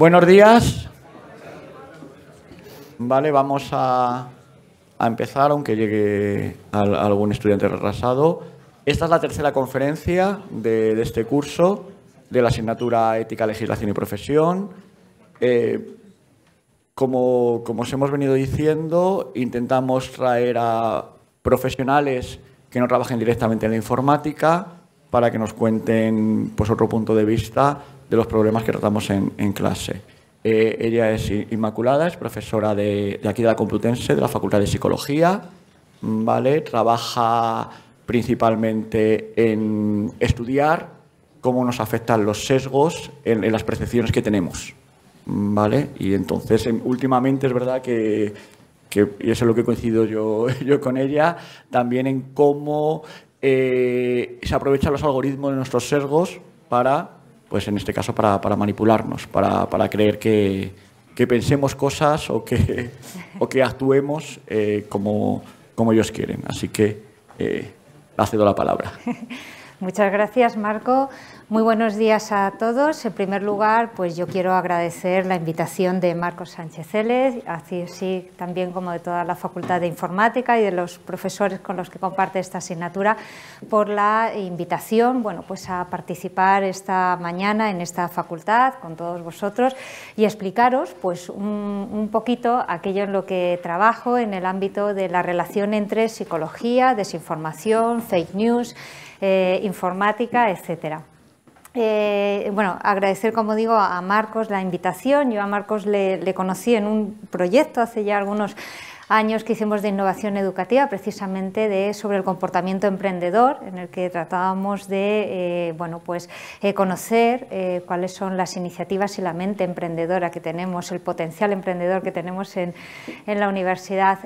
Buenos días. Vale, vamos a, empezar, aunque llegue algún estudiante retrasado. Esta es la tercera conferencia de, este curso de la asignatura Ética, Legislación y Profesión. Eh, como, os hemos venido diciendo, intentamos traer a profesionales que no trabajen directamente en la informática para que nos cuenten pues, otro punto de vista de los problemas que tratamos en, clase. Eh, ella es Inmaculada, es profesora de, aquí de la Complutense, de la Facultad de Psicología, ¿vale? Trabaja principalmente en estudiar cómo nos afectan los sesgos en, las percepciones que tenemos, ¿vale? Y entonces, últimamente es verdad que, y eso es lo que coincido yo, yo con ella, también en cómo eh, se aprovechan los algoritmos de nuestros sesgos para pues en este caso para, para manipularnos, para, creer que, que, pensemos cosas o que, o que actuemos eh, como, ellos quieren. Así que eh, cedo la palabra. Muchas gracias, Marco. Muy buenos días a todos. En primer lugar, pues yo quiero agradecer la invitación de Marco Sánchez Célez, así, así también como de toda la Facultad de Informática y de los profesores con los que comparte esta asignatura, por la invitación bueno, pues a participar esta mañana en esta facultad con todos vosotros y explicaros pues, un poquito aquello en lo que trabajo en el ámbito de la relación entre psicología, desinformación, fake news eh, informática, etcétera. Eh, bueno, agradecer, como digo, a Marcos la invitación. Yo a Marcos le conocí en un proyecto hace ya algunos años que hicimos de innovación educativa, precisamente de, sobre el comportamiento emprendedor, en el que tratábamos de eh, bueno, pues, eh, conocer eh, cuáles son las iniciativas y la mente emprendedora que tenemos, el potencial emprendedor que tenemos en, la Universidad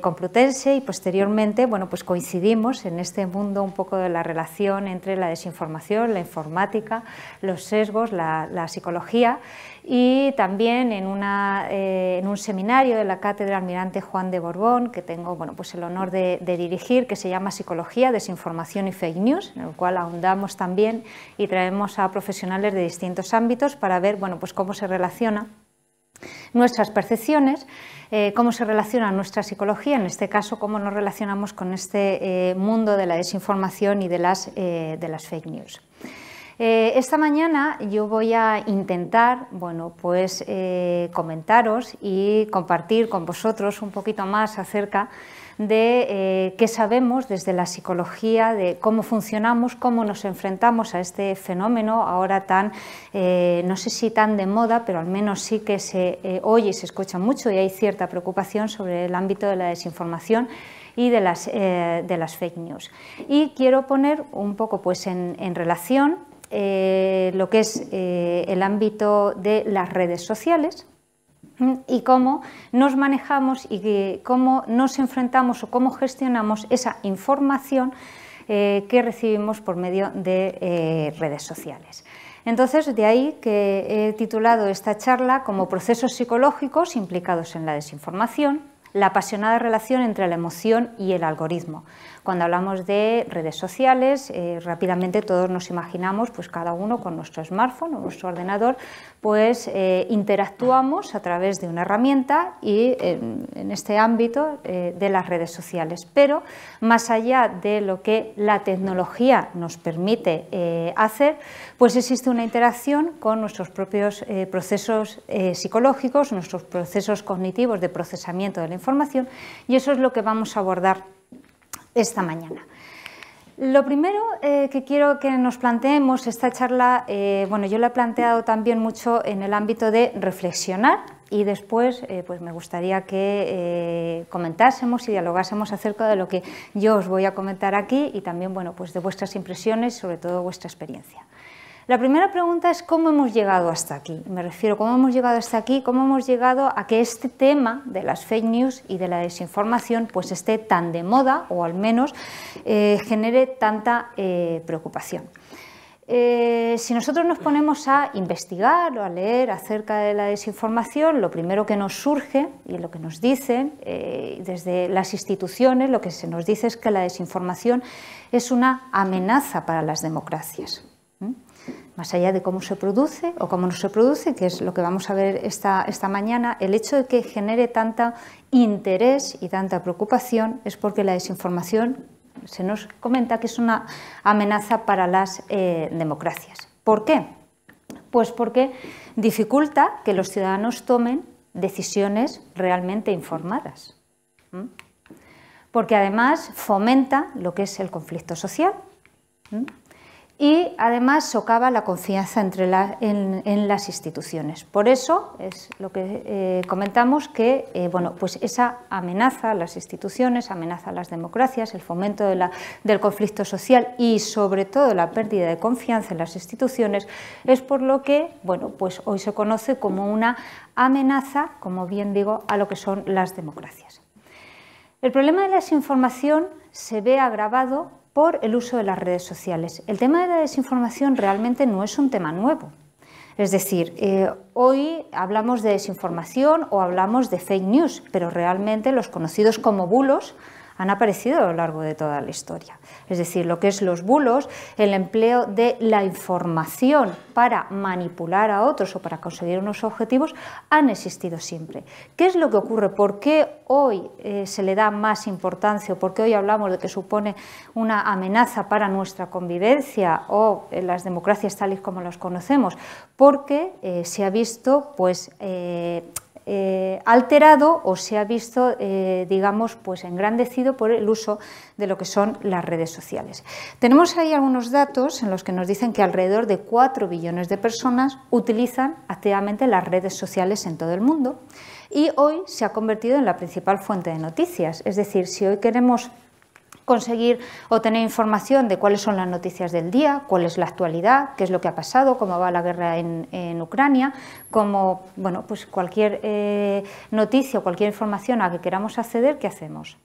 Complutense y posteriormente bueno, pues coincidimos en este mundo un poco de la relación entre la desinformación, la informática, los sesgos, la psicología y también eh, en, un seminario de la Cátedra Almirante Juan de Borbón, que tengo pues el honor de, dirigir, que se llama Psicología, Desinformación y Fake News, en el cual ahondamos también y traemos a profesionales de distintos ámbitos para ver pues cómo se relaciona nuestras percepciones, eh, cómo se relaciona nuestra psicología, en este caso cómo nos relacionamos con este eh, mundo de la desinformación y de las fake news. Eh, esta mañana yo voy a intentar, bueno, pues eh, comentaros y compartir con vosotros un poquito más acerca de eh, qué sabemos desde la psicología, de cómo funcionamos, cómo nos enfrentamos a este fenómeno ahora tan, no sé si tan de moda, pero al menos sí que se oye y se escucha mucho y hay cierta preocupación sobre el ámbito de la desinformación y de las, fake news. Y quiero poner un poco pues, en relación eh, lo que es eh, el ámbito de las redes sociales y cómo nos manejamos y cómo nos enfrentamos o cómo gestionamos esa información eh, que recibimos por medio de redes sociales. Entonces, de ahí que he titulado esta charla como procesos psicológicos implicados en la desinformación, la apasionada relación entre la emoción y el algoritmo. Cuando hablamos de redes sociales, eh, rápidamente todos nos imaginamos, pues cada uno con nuestro smartphone o nuestro ordenador, pues eh, interactuamos a través de una herramienta y en, este ámbito eh, de las redes sociales. Pero más allá de lo que la tecnología nos permite hacer, pues existe una interacción con nuestros propios procesos psicológicos, nuestros procesos cognitivos de procesamiento de la información y eso es lo que vamos a abordar esta mañana. Lo primero eh, que quiero que nos planteemos esta charla, eh, bueno, yo la he planteado también mucho en el ámbito de reflexionar y después eh, pues me gustaría que comentásemos y dialogásemos acerca de lo que yo os voy a comentar aquí y también bueno, pues de vuestras impresiones, sobre todo vuestra experiencia. La primera pregunta es cómo hemos llegado hasta aquí. Me refiero cómo hemos llegado hasta aquí, cómo hemos llegado a que este tema de las fake news y de la desinformación pues esté tan de moda o al menos eh, genere tanta eh, preocupación. Eh, si nosotros nos ponemos a investigar o a leer acerca de la desinformación, lo primero que nos surge y lo que nos dicen desde las instituciones, lo que se nos dice es que la desinformación es una amenaza para las democracias más allá de cómo se produce o cómo no se produce, que es lo que vamos a ver esta, mañana, el hecho de que genere tanto interés y tanta preocupación es porque la desinformación se nos comenta que es una amenaza para las eh, democracias. ¿Por qué? Pues porque dificulta que los ciudadanos tomen decisiones realmente informadas. Porque además fomenta lo que es el conflicto social y además socava la confianza entre en, las instituciones. Por eso es lo que eh, comentamos que eh, bueno, pues esa amenaza a las instituciones, amenaza a las democracias, el fomento del conflicto social y sobre todo la pérdida de confianza en las instituciones es por lo que bueno, pues hoy se conoce como una amenaza, como bien digo, a lo que son las democracias. El problema de la desinformación se ve agravado el uso de las redes sociales. El tema de la desinformación realmente no es un tema nuevo. Es decir, eh, hoy hablamos de desinformación o hablamos de fake news, pero realmente los conocidos como bulos han aparecido a lo largo de toda la historia. Es decir, lo que es los bulos, el empleo de la información para manipular a otros o para conseguir unos objetivos, han existido siempre. ¿Qué es lo que ocurre? ¿Por qué hoy eh, se le da más importancia? ¿Por qué hoy hablamos de que supone una amenaza para nuestra convivencia o eh, las democracias tal y como las conocemos? Porque eh, se ha visto pues, eh, alterado o se ha visto, eh, digamos, pues engrandecido por el uso de lo que son las redes sociales. Tenemos ahí algunos datos en los que nos dicen que alrededor de 4 billones de personas utilizan activamente las redes sociales en todo el mundo y hoy se ha convertido en la principal fuente de noticias. Es decir, si hoy queremos conseguir obtener información de cuáles son las noticias del día, cuál es la actualidad, qué es lo que ha pasado, cómo va la guerra en, Ucrania, como bueno, pues cualquier eh, noticia o cualquier información a que queramos acceder, ¿qué hacemos?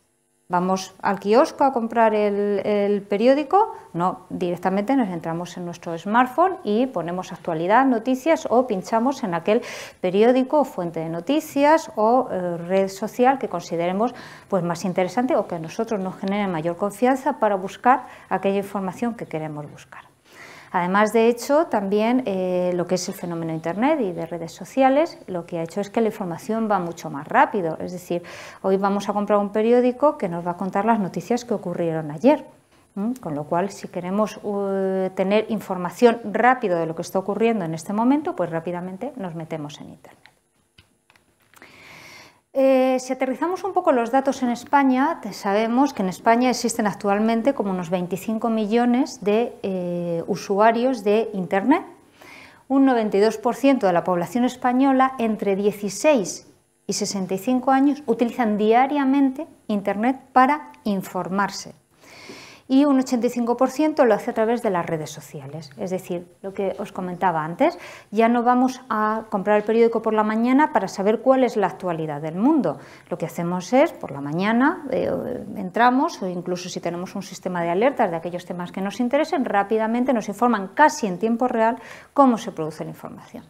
vamos al kiosco a comprar el, periódico, no, directamente nos entramos en nuestro smartphone y ponemos actualidad, noticias o pinchamos en aquel periódico fuente de noticias o eh, red social que consideremos pues, más interesante o que a nosotros nos genere mayor confianza para buscar aquella información que queremos buscar. Además, de hecho, también eh, lo que es el fenómeno de Internet y de redes sociales, lo que ha hecho es que la información va mucho más rápido. Es decir, hoy vamos a comprar un periódico que nos va a contar las noticias que ocurrieron ayer. Con lo cual, si queremos uh, tener información rápido de lo que está ocurriendo en este momento, pues rápidamente nos metemos en Internet. Eh, si aterrizamos un poco los datos en España, sabemos que en España existen actualmente como unos 25 millones de eh, usuarios de Internet. Un 92% de la población española entre 16 y 65 años utilizan diariamente Internet para informarse y un 85% lo hace a través de las redes sociales. Es decir, lo que os comentaba antes, ya no vamos a comprar el periódico por la mañana para saber cuál es la actualidad del mundo. Lo que hacemos es, por la mañana, eh, entramos o incluso si tenemos un sistema de alertas de aquellos temas que nos interesen, rápidamente nos informan casi en tiempo real cómo se produce la información.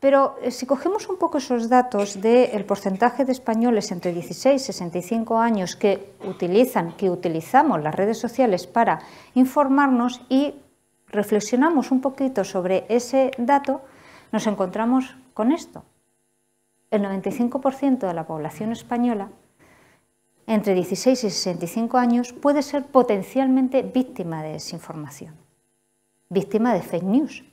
Pero eh, si cogemos un poco esos datos del porcentaje de españoles entre 16 y 65 años que utilizan, que utilizamos las redes sociales para informarnos y reflexionamos un poquito sobre ese dato, nos encontramos con esto. El 95% de la población española entre 16 y 65 años puede ser potencialmente víctima de desinformación, víctima de fake news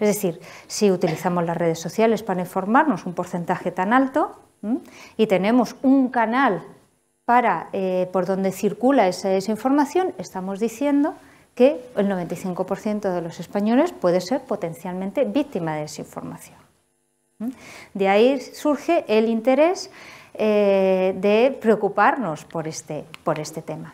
es decir, si utilizamos las redes sociales para informarnos un porcentaje tan alto y tenemos un canal para eh, por donde circula esa, desinformación, estamos diciendo que el 95% de los españoles puede ser potencialmente víctima de desinformación. De ahí surge el interés eh, de preocuparnos por este, por este tema.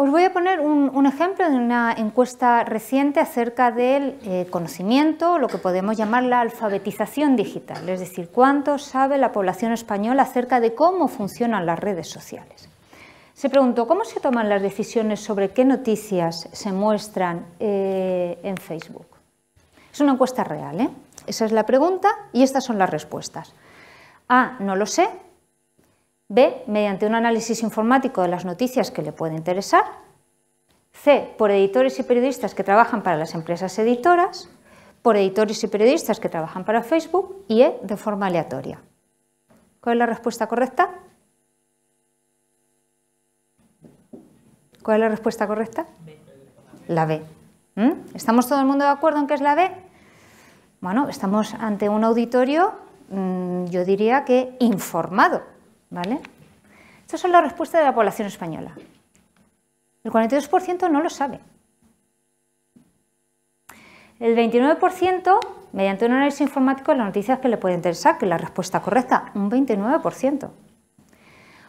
Os voy a poner un, ejemplo de una encuesta reciente acerca del eh, conocimiento, lo que podemos llamar la alfabetización digital, es decir, cuánto sabe la población española acerca de cómo funcionan las redes sociales. Se preguntó cómo se toman las decisiones sobre qué noticias se muestran eh, en Facebook. Es una encuesta real, ¿eh? Esa es la pregunta y estas son las respuestas. A, no lo sé, B, mediante un análisis informático de las noticias que le puede interesar. C, por editores y periodistas que trabajan para las empresas editoras. Por editores y periodistas que trabajan para Facebook. Y E, de forma aleatoria. ¿Cuál es la respuesta correcta? ¿Cuál es la respuesta correcta? La B. ¿Mm? ¿Estamos todo el mundo de acuerdo en que es la B? Bueno, estamos ante un auditorio, mm, yo diría que informado, ¿Vale? Estas son las respuestas de la población española. El 42% no lo sabe. El 29%, mediante un análisis informático, las noticias que le puede interesar, que la respuesta correcta, un 29%.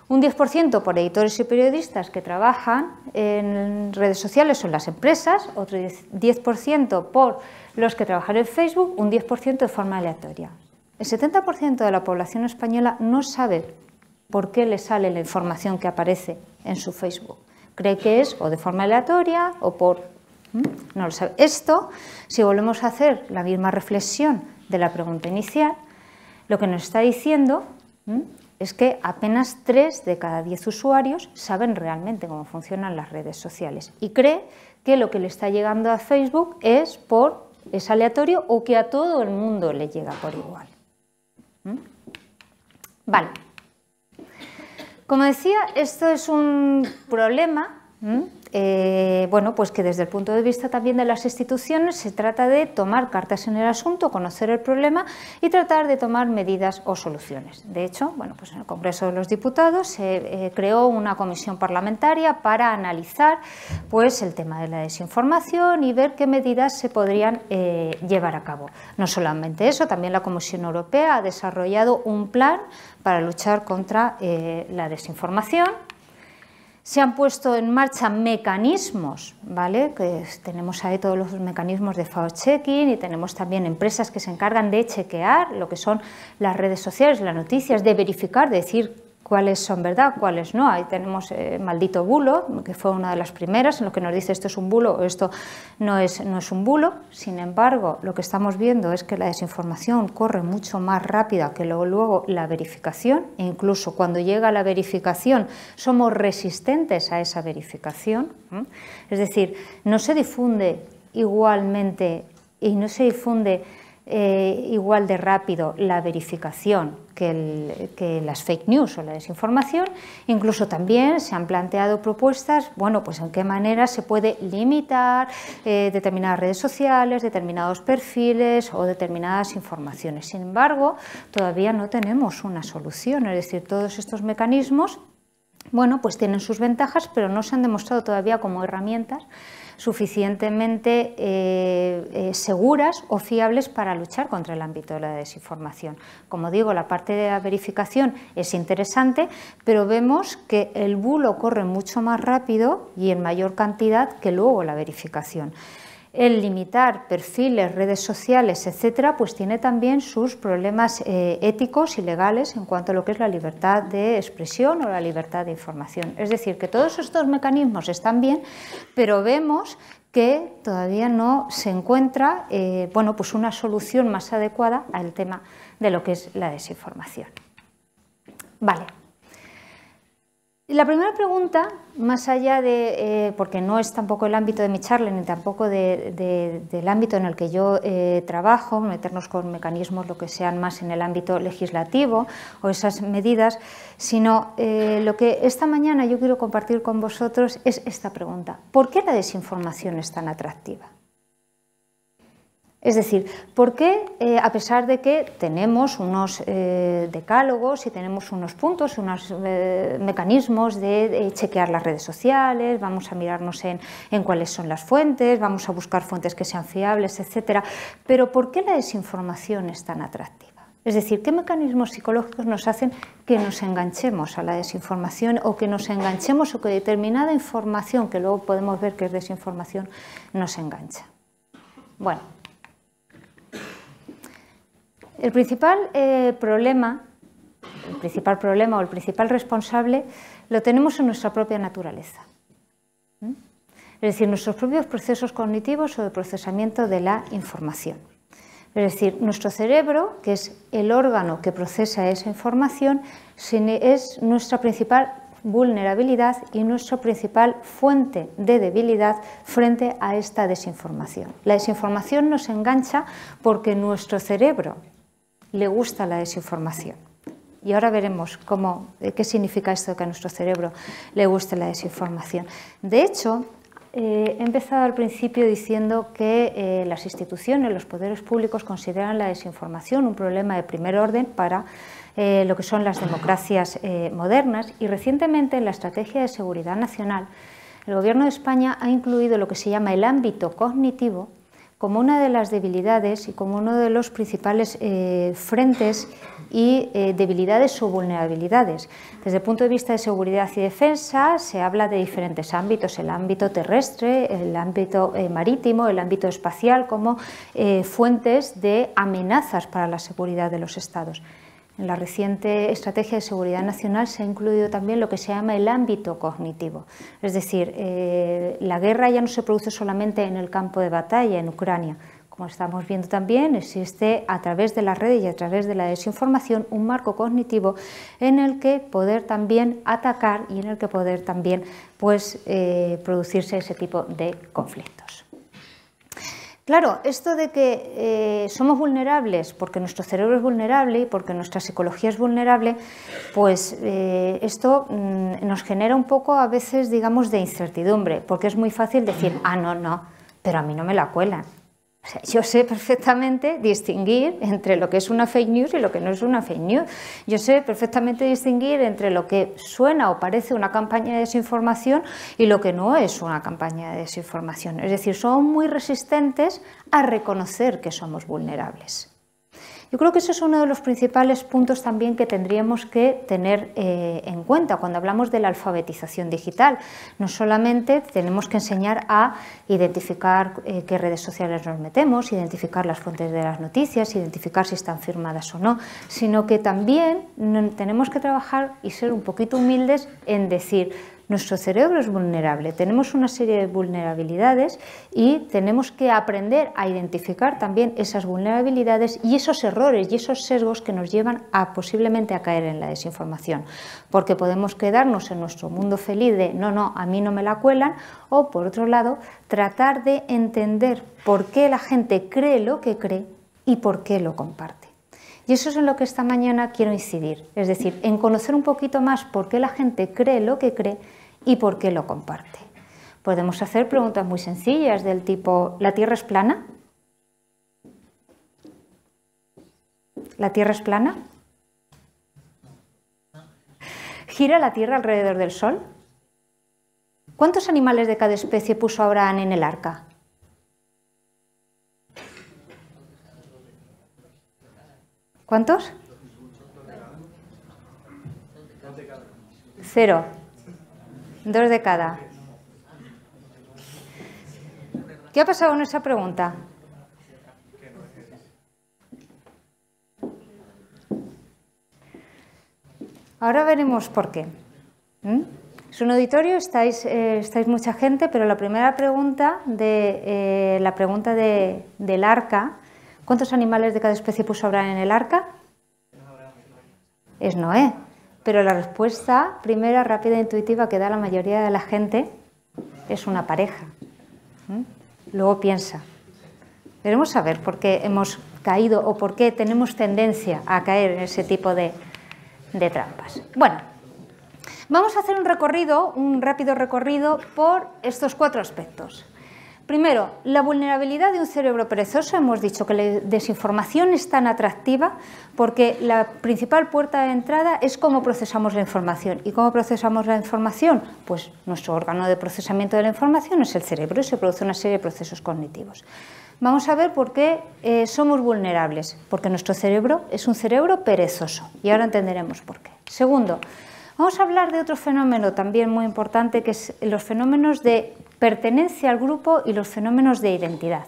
Un 10% por editores y periodistas que trabajan en redes sociales o en las empresas, otro 10% por los que trabajan en Facebook, un 10% de forma aleatoria. El 70% de la población española no sabe por qué le sale la información que aparece en su Facebook. Cree que es o de forma aleatoria o por... No lo Esto, si volvemos a hacer la misma reflexión de la pregunta inicial, lo que nos está diciendo es que apenas 3 de cada 10 usuarios saben realmente cómo funcionan las redes sociales y cree que lo que le está llegando a Facebook es por es aleatorio o que a todo el mundo le llega por igual. Vale. Como decía, esto es un problema eh, bueno, pues que desde el punto de vista también de las instituciones se trata de tomar cartas en el asunto, conocer el problema y tratar de tomar medidas o soluciones. De hecho, bueno, pues en el Congreso de los Diputados se eh, creó una comisión parlamentaria para analizar pues, el tema de la desinformación y ver qué medidas se podrían eh, llevar a cabo. No solamente eso, también la Comisión Europea ha desarrollado un plan para luchar contra la desinformación se han puesto en marcha mecanismos, ¿vale? Que tenemos ahí todos los mecanismos de fact-checking y tenemos también empresas que se encargan de chequear lo que son las redes sociales, las noticias, de verificar, de decir cuáles son verdad, cuáles no. Ahí tenemos el eh, Maldito Bulo, que fue una de las primeras en lo que nos dice esto es un bulo o esto no es, no es un bulo. Sin embargo, lo que estamos viendo es que la desinformación corre mucho más rápida que luego, luego la verificación e incluso cuando llega la verificación somos resistentes a esa verificación. Es decir, no se difunde igualmente y no se difunde eh, igual de rápido la verificación que, las fake news o la desinformación. Incluso también se han planteado propuestas, bueno, pues en qué manera se puede limitar eh, determinadas redes sociales, determinados perfiles o determinadas informaciones. Sin embargo, todavía no tenemos una solución, es decir, todos estos mecanismos, bueno, pues tienen sus ventajas, pero no se han demostrado todavía como herramientas suficientemente eh, eh, seguras o fiables para luchar contra el ámbito de la desinformación. Como digo, la parte de la verificación es interesante, pero vemos que el bulo corre mucho más rápido y en mayor cantidad que luego la verificación el limitar perfiles, redes sociales, etcétera, pues tiene también sus problemas eh, éticos y legales en cuanto a lo que es la libertad de expresión o la libertad de información. Es decir, que todos estos mecanismos están bien, pero vemos que todavía no se encuentra eh, bueno, pues una solución más adecuada al tema de lo que es la desinformación. Vale. La primera pregunta, más allá de, eh, porque no es tampoco el ámbito de mi charla, ni tampoco del ámbito en el que yo eh, trabajo, meternos con mecanismos lo que sean más en el ámbito legislativo o esas medidas, sino eh, lo que esta mañana yo quiero compartir con vosotros es esta pregunta. ¿Por qué la desinformación es tan atractiva? Es decir, ¿por qué, eh, a pesar de que tenemos unos eh, decálogos y tenemos unos puntos, unos eh, mecanismos de, chequear las redes sociales, vamos a mirarnos en, en, cuáles son las fuentes, vamos a buscar fuentes que sean fiables, etcétera, pero ¿por qué la desinformación es tan atractiva? Es decir, ¿qué mecanismos psicológicos nos hacen que nos enganchemos a la desinformación o que nos enganchemos o que determinada información, que luego podemos ver que es desinformación, nos engancha? Bueno, el principal eh, problema, el principal problema o el principal responsable lo tenemos en nuestra propia naturaleza. Es decir, nuestros propios procesos cognitivos o de procesamiento de la información. Es decir, nuestro cerebro, que es el órgano que procesa esa información, es nuestra principal vulnerabilidad y nuestra principal fuente de debilidad frente a esta desinformación. La desinformación nos engancha porque nuestro cerebro le gusta la desinformación. Y ahora veremos cómo, eh, qué significa esto que a nuestro cerebro le guste la desinformación. De hecho, eh, he empezado al principio diciendo que eh, las instituciones, los poderes públicos consideran la desinformación un problema de primer orden para lo que son las democracias modernas y recientemente en la Estrategia de Seguridad Nacional el Gobierno de España ha incluido lo que se llama el ámbito cognitivo como una de las debilidades y como uno de los principales eh, frentes y eh, debilidades o vulnerabilidades. Desde el punto de vista de seguridad y defensa se habla de diferentes ámbitos, el ámbito terrestre, el ámbito eh, marítimo, el ámbito espacial, como fuentes de amenazas para la seguridad de los estados. En la reciente Estrategia de Seguridad Nacional se ha incluido también lo que se llama el ámbito cognitivo. Es decir, eh, la guerra ya no se produce solamente en el campo de batalla, en Ucrania. Como estamos viendo también, existe a través de las redes y a través de la desinformación un marco cognitivo en el que poder también atacar y en el que poder también pues, eh, producirse ese tipo de conflictos. Claro, esto de que eh, somos vulnerables porque nuestro cerebro es vulnerable y porque nuestra psicología es vulnerable, pues eh, esto mm, nos genera un poco a veces, digamos, de incertidumbre, porque es muy fácil decir, ah, no, no, pero a mí no me la cuelan yo sé perfectamente distinguir entre lo que es una fake news y lo que no es una fake news. Yo sé perfectamente distinguir entre lo que suena o parece una campaña de desinformación y lo que no es una campaña de desinformación. Es decir, son muy resistentes a reconocer que somos vulnerables. Yo creo que ese es uno de los principales puntos también que tendríamos que tener eh, en cuenta cuando hablamos de la alfabetización digital. No solamente tenemos que enseñar a identificar eh, qué redes sociales nos metemos, identificar las fuentes de las noticias, identificar si están firmadas o no, sino que también tenemos que trabajar y ser un poquito humildes en decir, nuestro cerebro es vulnerable, tenemos una serie de vulnerabilidades y tenemos que aprender a identificar también esas vulnerabilidades y esos errores y esos sesgos que nos llevan a posiblemente a caer en la desinformación. Porque podemos quedarnos en nuestro mundo feliz de no, no, a mí no me la cuelan o por otro lado tratar de entender por qué la gente cree lo que cree y por qué lo comparte. Y eso es en lo que esta mañana quiero incidir, es decir, en conocer un poquito más por qué la gente cree lo que cree y por qué lo comparte. Podemos hacer preguntas muy sencillas del tipo, ¿la Tierra es plana? ¿La Tierra es plana? ¿Gira la Tierra alrededor del Sol? ¿Cuántos animales de cada especie puso Abraham en el arca? ¿Cuántos? Cero. Dos de cada. ¿Qué ha pasado con esa pregunta? Ahora veremos por qué. ¿Mm? Es un auditorio, estáis, eh, estáis, mucha gente, pero la primera pregunta, de, eh, la pregunta de, del arca, ¿cuántos animales de cada especie puso Abraham en el arca? Es Noé. Pero la respuesta primera, rápida e intuitiva que da la mayoría de la gente es una pareja. Luego piensa. Queremos saber por qué hemos caído o por qué tenemos tendencia a caer en ese tipo de trampas. Bueno, vamos a hacer un recorrido, un rápido recorrido por estos cuatro aspectos. Primero, la vulnerabilidad de un cerebro perezoso. Hemos dicho que la desinformación es tan atractiva porque la principal puerta de entrada es cómo procesamos la información. ¿Y cómo procesamos la información? Pues nuestro órgano de procesamiento de la información es el cerebro y se produce una serie de procesos cognitivos. Vamos a ver por qué eh, somos vulnerables, porque nuestro cerebro es un cerebro perezoso y ahora entenderemos por qué. Segundo, Vamos a hablar de otro fenómeno también muy importante, que es los fenómenos de pertenencia al grupo y los fenómenos de identidad.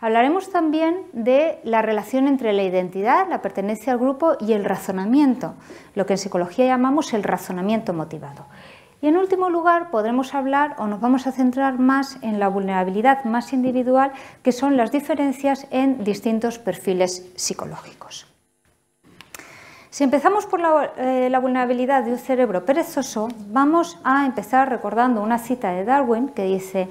Hablaremos también de la relación entre la identidad, la pertenencia al grupo y el razonamiento, lo que en psicología llamamos el razonamiento motivado. Y en último lugar podremos hablar o nos vamos a centrar más en la vulnerabilidad más individual, que son las diferencias en distintos perfiles psicológicos. Si empezamos por eh, la, vulnerabilidad de un cerebro perezoso, vamos a empezar recordando una cita de Darwin que dice,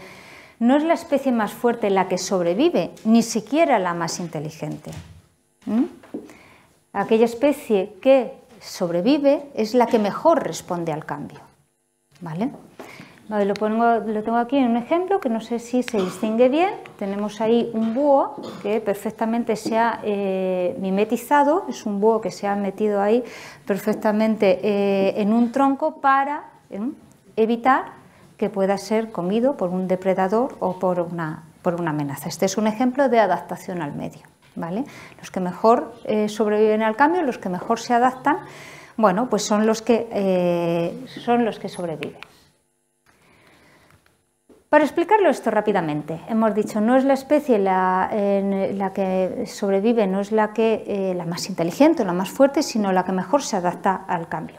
no es la especie más fuerte la que sobrevive, ni siquiera la más inteligente. ¿Mm? Aquella especie que sobrevive es la que mejor responde al cambio. ¿Vale? lo, tengo aquí en un ejemplo que no sé si se distingue bien. Tenemos ahí un búho que perfectamente se ha eh, mimetizado, es un búho que se ha metido ahí perfectamente eh, en un tronco para em, evitar que pueda ser comido por un depredador o por una, por una amenaza. Este es un ejemplo de adaptación al medio. Los que mejor eh, sobreviven al cambio, los que mejor se adaptan, bueno, pues son los que, son los que sobreviven. Para explicarlo esto rápidamente, hemos dicho no es la especie la, que sobrevive, no es la que eh, la más inteligente, o la más fuerte, sino la que mejor se adapta al cambio.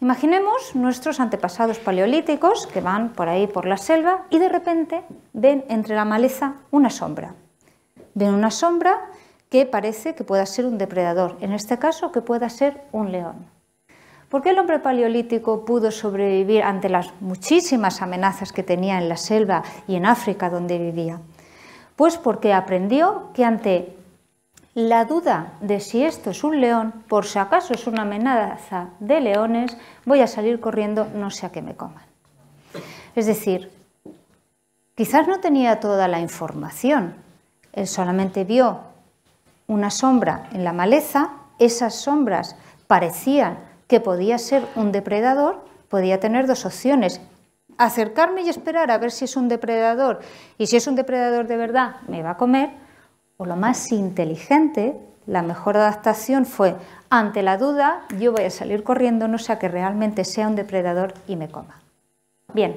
Imaginemos nuestros antepasados paleolíticos que van por ahí por la selva y de repente ven entre la maleza una sombra. Ven una sombra que parece que pueda ser un depredador, en este caso que pueda ser un león. ¿Por qué el hombre paleolítico pudo sobrevivir ante las muchísimas amenazas que tenía en la selva y en África donde vivía? Pues porque aprendió que ante la duda de si esto es un león, por si acaso es una amenaza de leones, voy a salir corriendo no sea que me coman. Es decir, quizás no tenía toda la información, él solamente vio una sombra en la maleza, esas sombras parecían que podía ser un depredador, podía tener dos opciones. Acercarme y esperar a ver si es un depredador y si es un depredador de verdad me va a comer. O lo más inteligente, la mejor adaptación fue, ante la duda, yo voy a salir corriendo, no sea que realmente sea un depredador y me coma. Bien,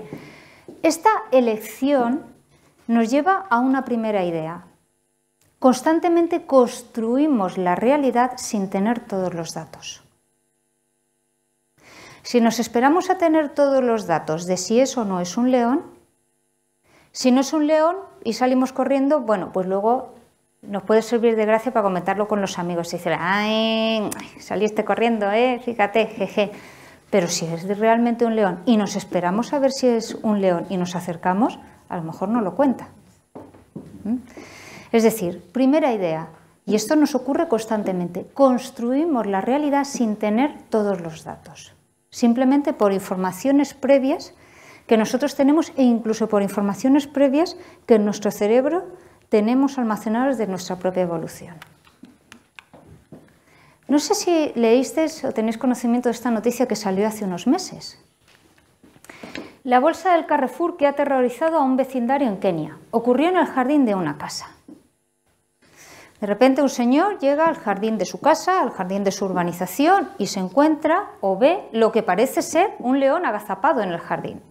esta elección nos lleva a una primera idea. Constantemente construimos la realidad sin tener todos los datos. Si nos esperamos a tener todos los datos de si es o no es un león, si no es un león y salimos corriendo, bueno, pues luego nos puede servir de gracia para comentarlo con los amigos y decir, ¡ay! Saliste corriendo, ¿eh? Fíjate, jeje. Pero si es realmente un león y nos esperamos a ver si es un león y nos acercamos, a lo mejor no lo cuenta. ¿Mm? Es decir, primera idea, y esto nos ocurre constantemente, construimos la realidad sin tener todos los datos simplemente por informaciones previas que nosotros tenemos e incluso por informaciones previas que en nuestro cerebro tenemos almacenadas de nuestra propia evolución. No sé si leísteis o tenéis conocimiento de esta noticia que salió hace unos meses. La bolsa del Carrefour que ha aterrorizado a un vecindario en Kenia ocurrió en el jardín de una casa. De repente un señor llega al jardín de su casa, al jardín de su urbanización y se encuentra o ve lo que parece ser un león agazapado en el jardín.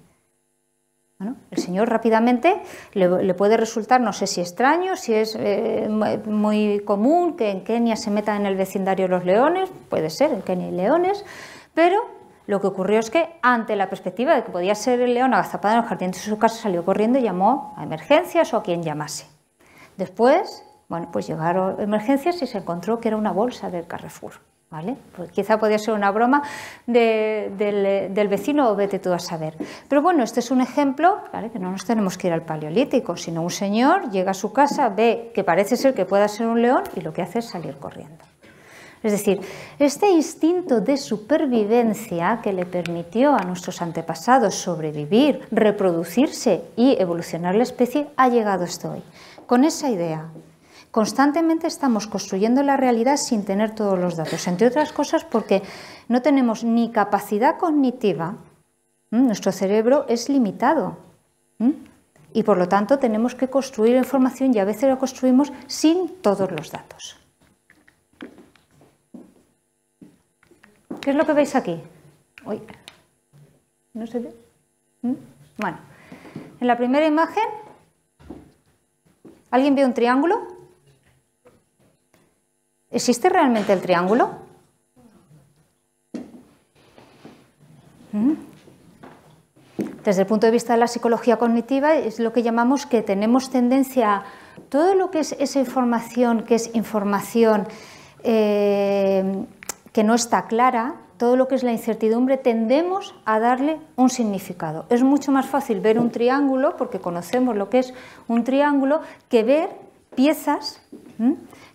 el señor rápidamente le, puede resultar, no sé si extraño, si es eh, muy común que en Kenia se metan en el vecindario los leones, puede ser, en Kenia hay leones, pero lo que ocurrió es que ante la perspectiva de que podía ser el león agazapado en el jardín de su casa salió corriendo y llamó a emergencias o a quien llamase. Después bueno, pues llegaron emergencias y se encontró que era una bolsa del Carrefour. ¿Vale? Pues quizá podía ser una broma del, del, vecino o vete tú a saber. Pero bueno, este es un ejemplo, ¿vale? que no nos tenemos que ir al paleolítico, sino un señor llega a su casa, ve que parece ser que pueda ser un león y lo que hace es salir corriendo. Es decir, este instinto de supervivencia que le permitió a nuestros antepasados sobrevivir, reproducirse y evolucionar la especie ha llegado hasta hoy. Con esa idea, Constantemente estamos construyendo la realidad sin tener todos los datos, entre otras cosas porque no tenemos ni capacidad cognitiva, nuestro cerebro es limitado y por lo tanto tenemos que construir información y a veces lo construimos sin todos los datos. ¿Qué es lo que veis aquí? Uy, ¿No Bueno, en la primera imagen, ¿alguien ve un triángulo? ¿Existe realmente el triángulo? Mm. Desde el punto de vista de la psicología cognitiva es lo que llamamos que tenemos tendencia a todo lo que es esa información, que es información eh, que no está clara, todo lo que es la incertidumbre, tendemos a darle un significado. Es mucho más fácil ver un triángulo, porque conocemos lo que es un triángulo, que ver piezas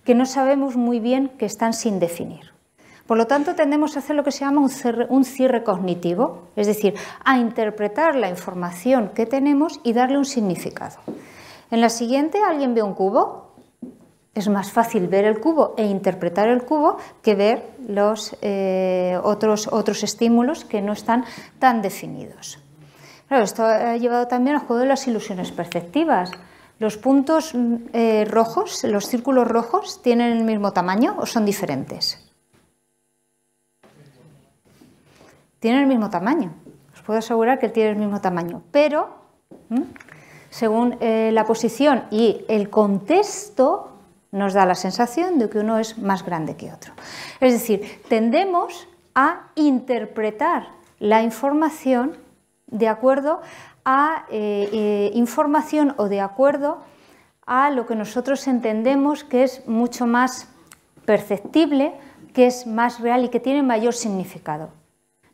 que no sabemos muy bien que están sin definir. Por lo tanto, tendemos a hacer lo que se llama un cierre, cognitivo, es decir, a interpretar la información que tenemos y darle un significado. En la siguiente, alguien ve un cubo. Es más fácil ver el cubo e interpretar el cubo que ver los eh, otros, otros estímulos que no están tan definidos. Claro, esto ha llevado también al juego de las ilusiones perceptivas. ¿Los puntos eh, rojos, los círculos rojos, tienen el mismo tamaño o son diferentes? Tienen el mismo tamaño. Os puedo asegurar que tienen el mismo tamaño, pero según eh, la posición y el contexto nos da la sensación de que uno es más grande que otro. Es decir, tendemos a interpretar la información de acuerdo a eh, eh, información o de acuerdo a lo que nosotros entendemos que es mucho más perceptible, que es más real y que tiene mayor significado.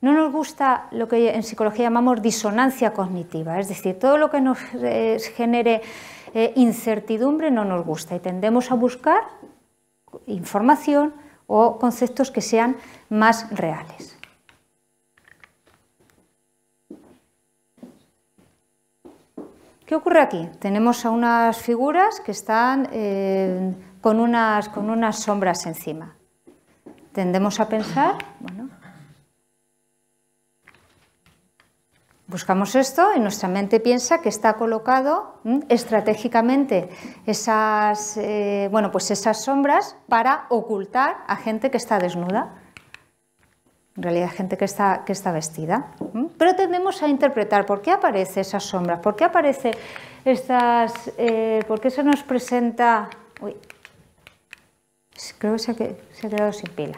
No nos gusta lo que en psicología llamamos disonancia cognitiva, es decir, todo lo que nos eh, genere incertidumbre no nos gusta y tendemos a buscar información o conceptos que sean más reales. ¿Qué ocurre aquí? Tenemos a unas figuras que están eh, con, unas, con unas sombras encima. Tendemos a pensar, bueno, Buscamos esto y nuestra mente piensa que está colocado mm, estratégicamente esas, eh, bueno, pues esas sombras para ocultar a gente que está desnuda en realidad gente que está, que está vestida. Pero tendemos a interpretar por qué aparece esas sombras, por qué aparece estas, porque eh, por qué se nos presenta... Uy, creo que se, ha quedado sin pila.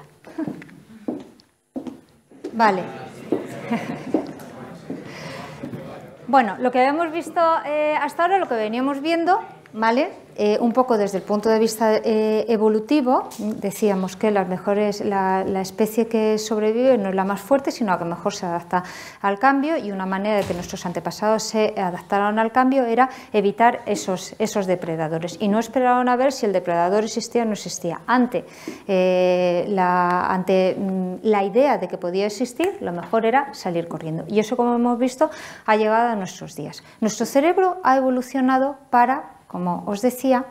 Vale. Bueno, lo que habíamos visto eh, hasta ahora, lo que veníamos viendo ¿vale? Eh, un poco desde el punto de vista eh, evolutivo, decíamos que las mejores, la, especie que sobrevive no es la más fuerte, sino la que mejor se adapta al cambio y una manera de que nuestros antepasados se adaptaran al cambio era evitar esos, esos depredadores y no esperaron a ver si el depredador existía o no existía. Ante, eh, la, ante mm, la idea de que podía existir, lo mejor era salir corriendo. Y eso, como hemos visto, ha llegado a nuestros días. Nuestro cerebro ha evolucionado para como os decía,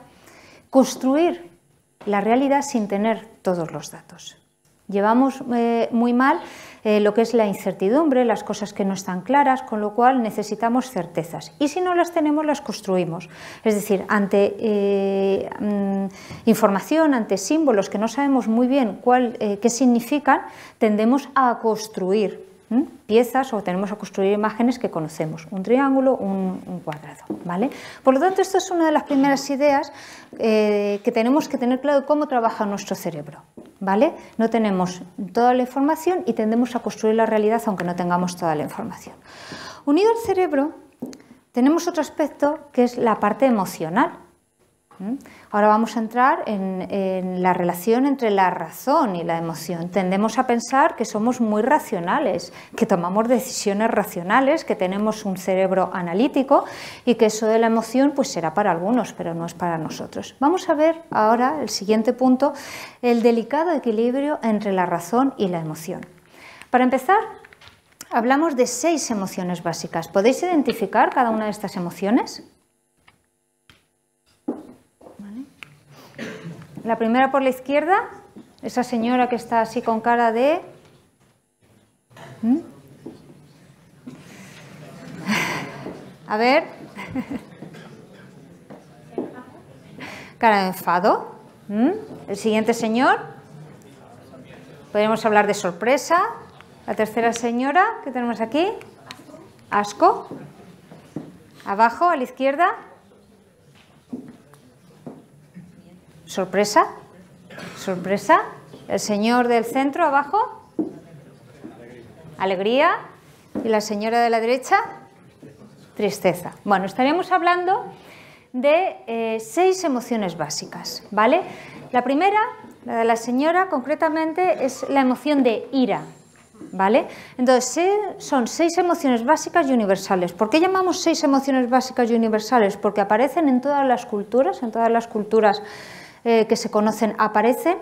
construir la realidad sin tener todos los datos. Llevamos eh, muy mal eh, lo que es la incertidumbre, las cosas que no están claras, con lo cual necesitamos certezas. Y si no las tenemos, las construimos. Es decir, ante eh, mm, información, ante símbolos que no sabemos muy bien qué significan, tendemos a construir piezas o tenemos a construir imágenes que conocemos, un triángulo, un, cuadrado. ¿vale? Por lo tanto, esta es una de las primeras ideas eh, que tenemos que tener claro cómo trabaja nuestro cerebro. ¿vale? No tenemos toda la información y tendemos a construir la realidad aunque no tengamos toda la información. Unido al cerebro, tenemos otro aspecto que es la parte emocional. Ahora vamos a entrar en, la relación entre la razón y la emoción. Tendemos a pensar que somos muy racionales, que tomamos decisiones racionales, que tenemos un cerebro analítico y que eso de la emoción pues será para algunos, pero no es para nosotros. Vamos a ver ahora el siguiente punto, el delicado equilibrio entre la razón y la emoción. Para empezar, hablamos de seis emociones básicas. ¿Podéis identificar cada una de estas emociones? La primera por la izquierda, esa señora que está así con cara de... ¿Mm? A ver. Cara de enfado. ¿Mm? El siguiente señor. Podemos hablar de sorpresa. La tercera señora que tenemos aquí. Asco. Abajo, a la izquierda. ¿Sorpresa? ¿Sorpresa? ¿El señor del centro abajo? Alegría. ¿Y la señora de la derecha? Tristeza. Bueno, estaríamos hablando de eh, seis emociones básicas, ¿vale? La primera, la de la señora, concretamente es la emoción de ira, ¿vale? Entonces, son seis emociones básicas y universales. ¿Por qué llamamos seis emociones básicas y universales? Porque aparecen en todas las culturas, en todas las culturas eh, que se conocen aparecen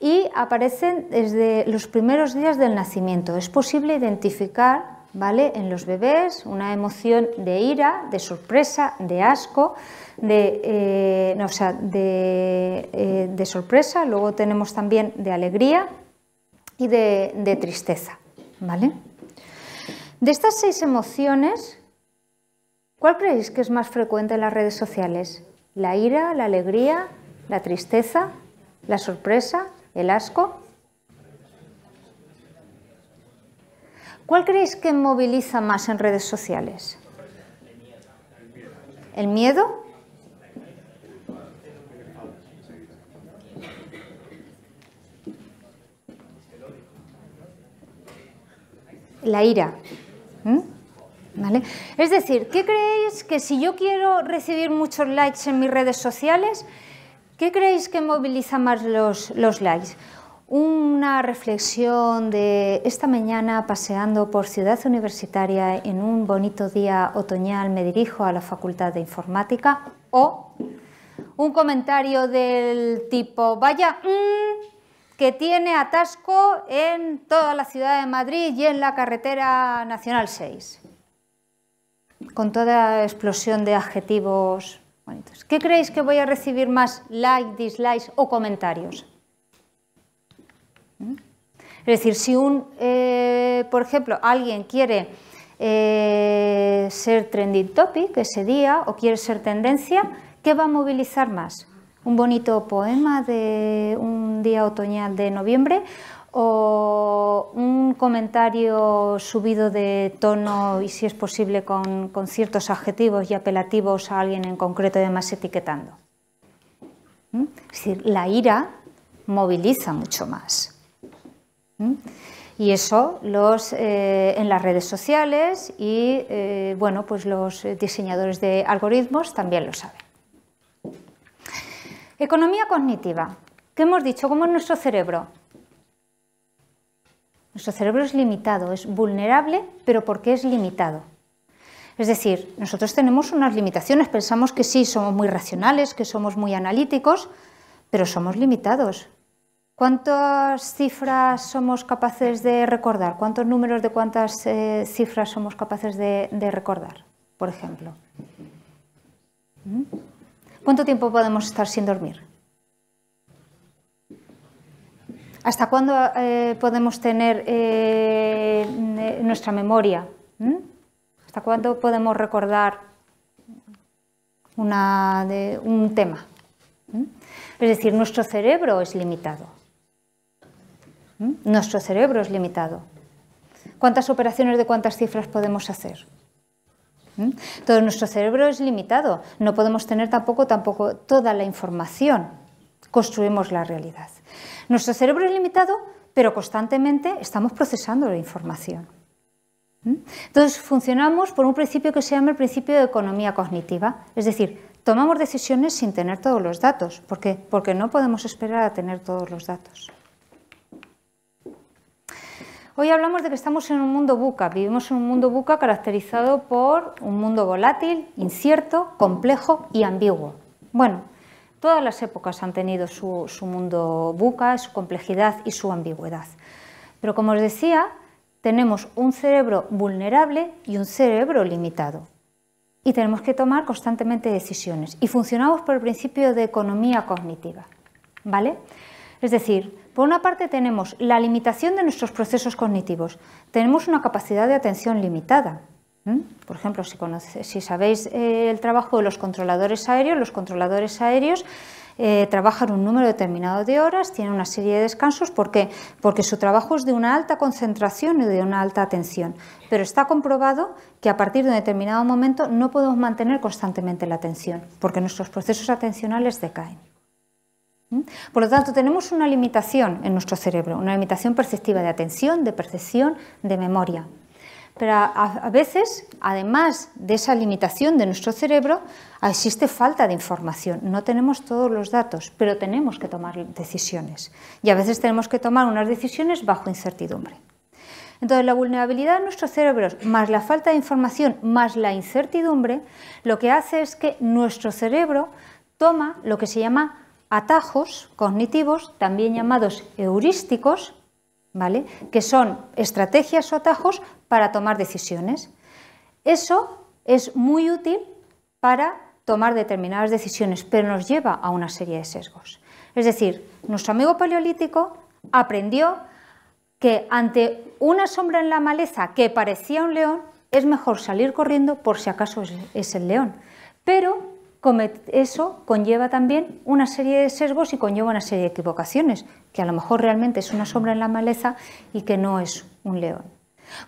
y aparecen desde los primeros días del nacimiento. Es posible identificar ¿vale? en los bebés una emoción de ira, de sorpresa, de asco, de, eh, no, eh, de, sorpresa, luego tenemos también de alegría y de, de tristeza. ¿vale? De estas seis emociones, ¿cuál creéis que es más frecuente en las redes sociales? ¿La ira, la alegría, la tristeza, la sorpresa, el asco. ¿Cuál creéis que moviliza más en redes sociales? ¿El miedo? La ira. Es decir, ¿qué creéis que si yo quiero recibir muchos likes en mis redes sociales, ¿Qué creéis que moviliza más los, likes? Una reflexión de esta mañana paseando por Ciudad Universitaria en un bonito día otoñal me dirijo a la Facultad de Informática o un comentario del tipo, vaya, mm, que tiene atasco en toda la ciudad de Madrid y en la carretera Nacional 6. Con toda explosión de adjetivos ¿Qué creéis que voy a recibir más likes, dislikes o comentarios? ¿Mm? Es decir, si un, eh, por ejemplo, alguien quiere eh, ser trending topic ese día o quiere ser tendencia, ¿qué va a movilizar más? ¿Un bonito poema de un día otoñal de noviembre o un comentario subido de tono y si es posible con, ciertos adjetivos y apelativos a alguien en concreto, además etiquetando. ¿Mm? Es decir, la ira moviliza mucho más. ¿Mm? Y eso eh, en las redes sociales y eh, bueno, pues los diseñadores de algoritmos también lo saben. Economía cognitiva. ¿Qué hemos dicho? ¿Cómo es nuestro cerebro? Nuestro cerebro es limitado, es vulnerable, pero porque es limitado. Es decir, nosotros tenemos unas limitaciones, pensamos que sí, somos muy racionales, que somos muy analíticos, pero somos limitados. ¿Cuántas cifras somos capaces de recordar? ¿Cuántos números de cuántas eh, cifras somos capaces de, de, recordar, por ejemplo? ¿Mm? ¿Cuánto tiempo podemos estar sin dormir? ¿Hasta cuándo eh, podemos tener eh, nuestra memoria? ¿Mm? ¿Hasta cuándo podemos recordar un tema? ¿Mm? Es decir, nuestro cerebro es limitado. ¿Mm? Nuestro cerebro es limitado. ¿Cuántas operaciones de cuántas cifras podemos hacer? Todo nuestro cerebro es limitado. No podemos tener tampoco, tampoco toda la información. Construimos la realidad. Nuestro cerebro es limitado, pero constantemente estamos procesando la información. ¿Mm? Entonces funcionamos por un principio que se llama el principio de economía cognitiva, es decir, tomamos decisiones sin tener todos los datos. ¿Por Porque no podemos esperar a tener todos los datos. Hoy hablamos de que estamos en un mundo buca, vivimos en un mundo buca caracterizado por un mundo volátil, incierto, complejo y ambiguo. Bueno, Todas las épocas han tenido su, mundo buca, su complejidad y su ambigüedad. Pero como os decía, tenemos un cerebro vulnerable y un cerebro limitado. Y tenemos que tomar constantemente decisiones. Y funcionamos por el principio de economía cognitiva. ¿Vale? Es decir, por una parte tenemos la limitación de nuestros procesos cognitivos, tenemos una capacidad de atención limitada, ¿Mm? Por ejemplo, si, sabéis eh, el trabajo de los controladores aéreos, los controladores aéreos eh, trabajan un número determinado de horas, tienen una serie de descansos. ¿Por qué? Porque su trabajo es de una alta concentración y de una alta atención. Pero está comprobado que a partir de un determinado momento no podemos mantener constantemente la atención, porque nuestros procesos atencionales decaen. ¿Mm? Por lo tanto, tenemos una limitación en nuestro cerebro, una limitación perceptiva de atención, de percepción, de memoria. Pero a, veces, además de esa limitación de nuestro cerebro, existe falta de información. No tenemos todos los datos, pero tenemos que tomar decisiones. Y a veces tenemos que tomar unas decisiones bajo incertidumbre. Entonces, la vulnerabilidad de nuestros cerebros, más la falta de información, más la incertidumbre, lo que hace es que nuestro cerebro toma lo que se llama atajos cognitivos, también llamados heurísticos, que son estrategias o atajos para tomar decisiones. Eso es muy útil para tomar determinadas decisiones, pero nos lleva a una serie de sesgos. Es decir, nuestro amigo paleolítico aprendió que ante una sombra en la maleza que parecía un león, es mejor salir corriendo por si acaso es el león. Pero eso conlleva también una serie de sesgos y conlleva una serie de equivocaciones, que a lo mejor realmente es una sombra en la maleza y que no es un león.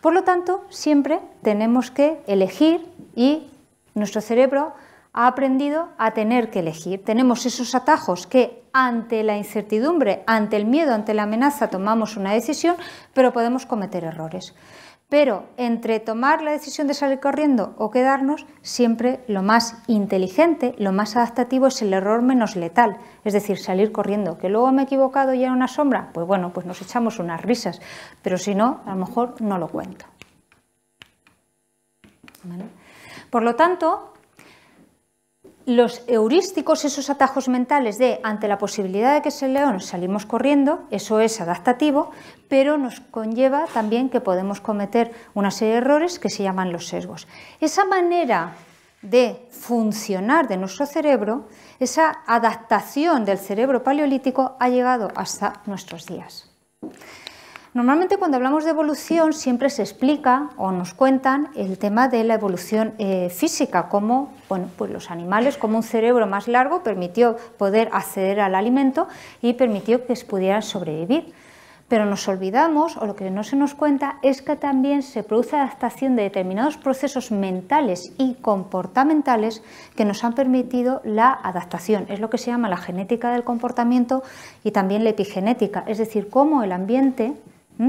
Por lo tanto, siempre tenemos que elegir y nuestro cerebro ha aprendido a tener que elegir. Tenemos esos atajos que ante la incertidumbre, ante el miedo, ante la amenaza tomamos una decisión, pero podemos cometer errores. Pero entre tomar la decisión de salir corriendo o quedarnos, siempre lo más inteligente, lo más adaptativo es el error menos letal, es decir, salir corriendo. Que luego me he equivocado y era una sombra, pues bueno, pues nos echamos unas risas, pero si no, a lo mejor no lo cuento. Por lo tanto, los heurísticos, esos atajos mentales de ante la posibilidad de que es el león salimos corriendo, eso es adaptativo, pero nos conlleva también que podemos cometer una serie de errores que se llaman los sesgos. Esa manera de funcionar de nuestro cerebro, esa adaptación del cerebro paleolítico ha llegado hasta nuestros días. Normalmente cuando hablamos de evolución siempre se explica o nos cuentan el tema de la evolución eh, física, como bueno, pues los animales, como un cerebro más largo permitió poder acceder al alimento y permitió que pudieran sobrevivir. Pero nos olvidamos, o lo que no se nos cuenta, es que también se produce adaptación de determinados procesos mentales y comportamentales que nos han permitido la adaptación. Es lo que se llama la genética del comportamiento y también la epigenética, es decir, cómo el ambiente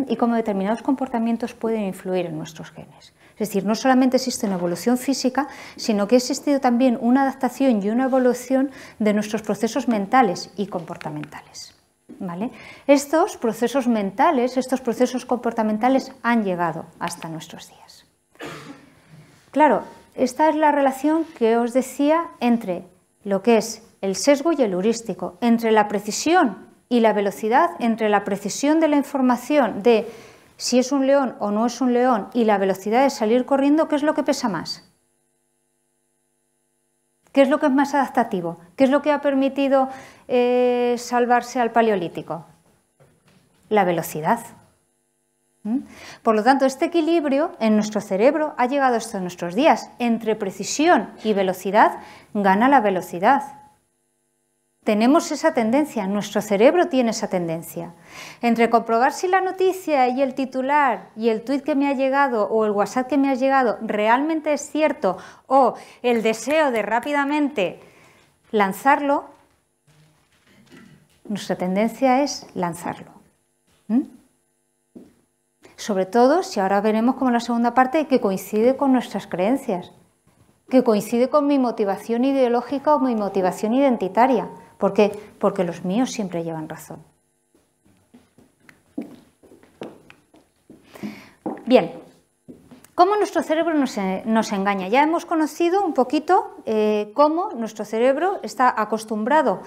y cómo determinados comportamientos pueden influir en nuestros genes. Es decir, no solamente existe una evolución física, sino que ha existido también una adaptación y una evolución de nuestros procesos mentales y comportamentales. ¿Vale? Estos procesos mentales, estos procesos comportamentales han llegado hasta nuestros días. Claro, esta es la relación que os decía entre lo que es el sesgo y el heurístico, entre la precisión y la velocidad entre la precisión de la información de si es un león o no es un león y la velocidad de salir corriendo, ¿qué es lo que pesa más? ¿Qué es lo que es más adaptativo? ¿Qué es lo que ha permitido eh, salvarse al paleolítico? La velocidad. ¿Mm? Por lo tanto, este equilibrio en nuestro cerebro ha llegado hasta nuestros días. Entre precisión y velocidad gana la velocidad. Tenemos esa tendencia, nuestro cerebro tiene esa tendencia. Entre comprobar si la noticia y el titular y el tweet que me ha llegado o el WhatsApp que me ha llegado realmente es cierto o el deseo de rápidamente lanzarlo, nuestra tendencia es lanzarlo. Sobre todo si ahora veremos como la segunda parte que coincide con nuestras creencias, que coincide con mi motivación ideológica o mi motivación identitaria. ¿Por qué? Porque los míos siempre llevan razón. Bien, ¿cómo nuestro cerebro nos, eh, engaña? Ya hemos conocido un poquito eh, cómo nuestro cerebro está acostumbrado,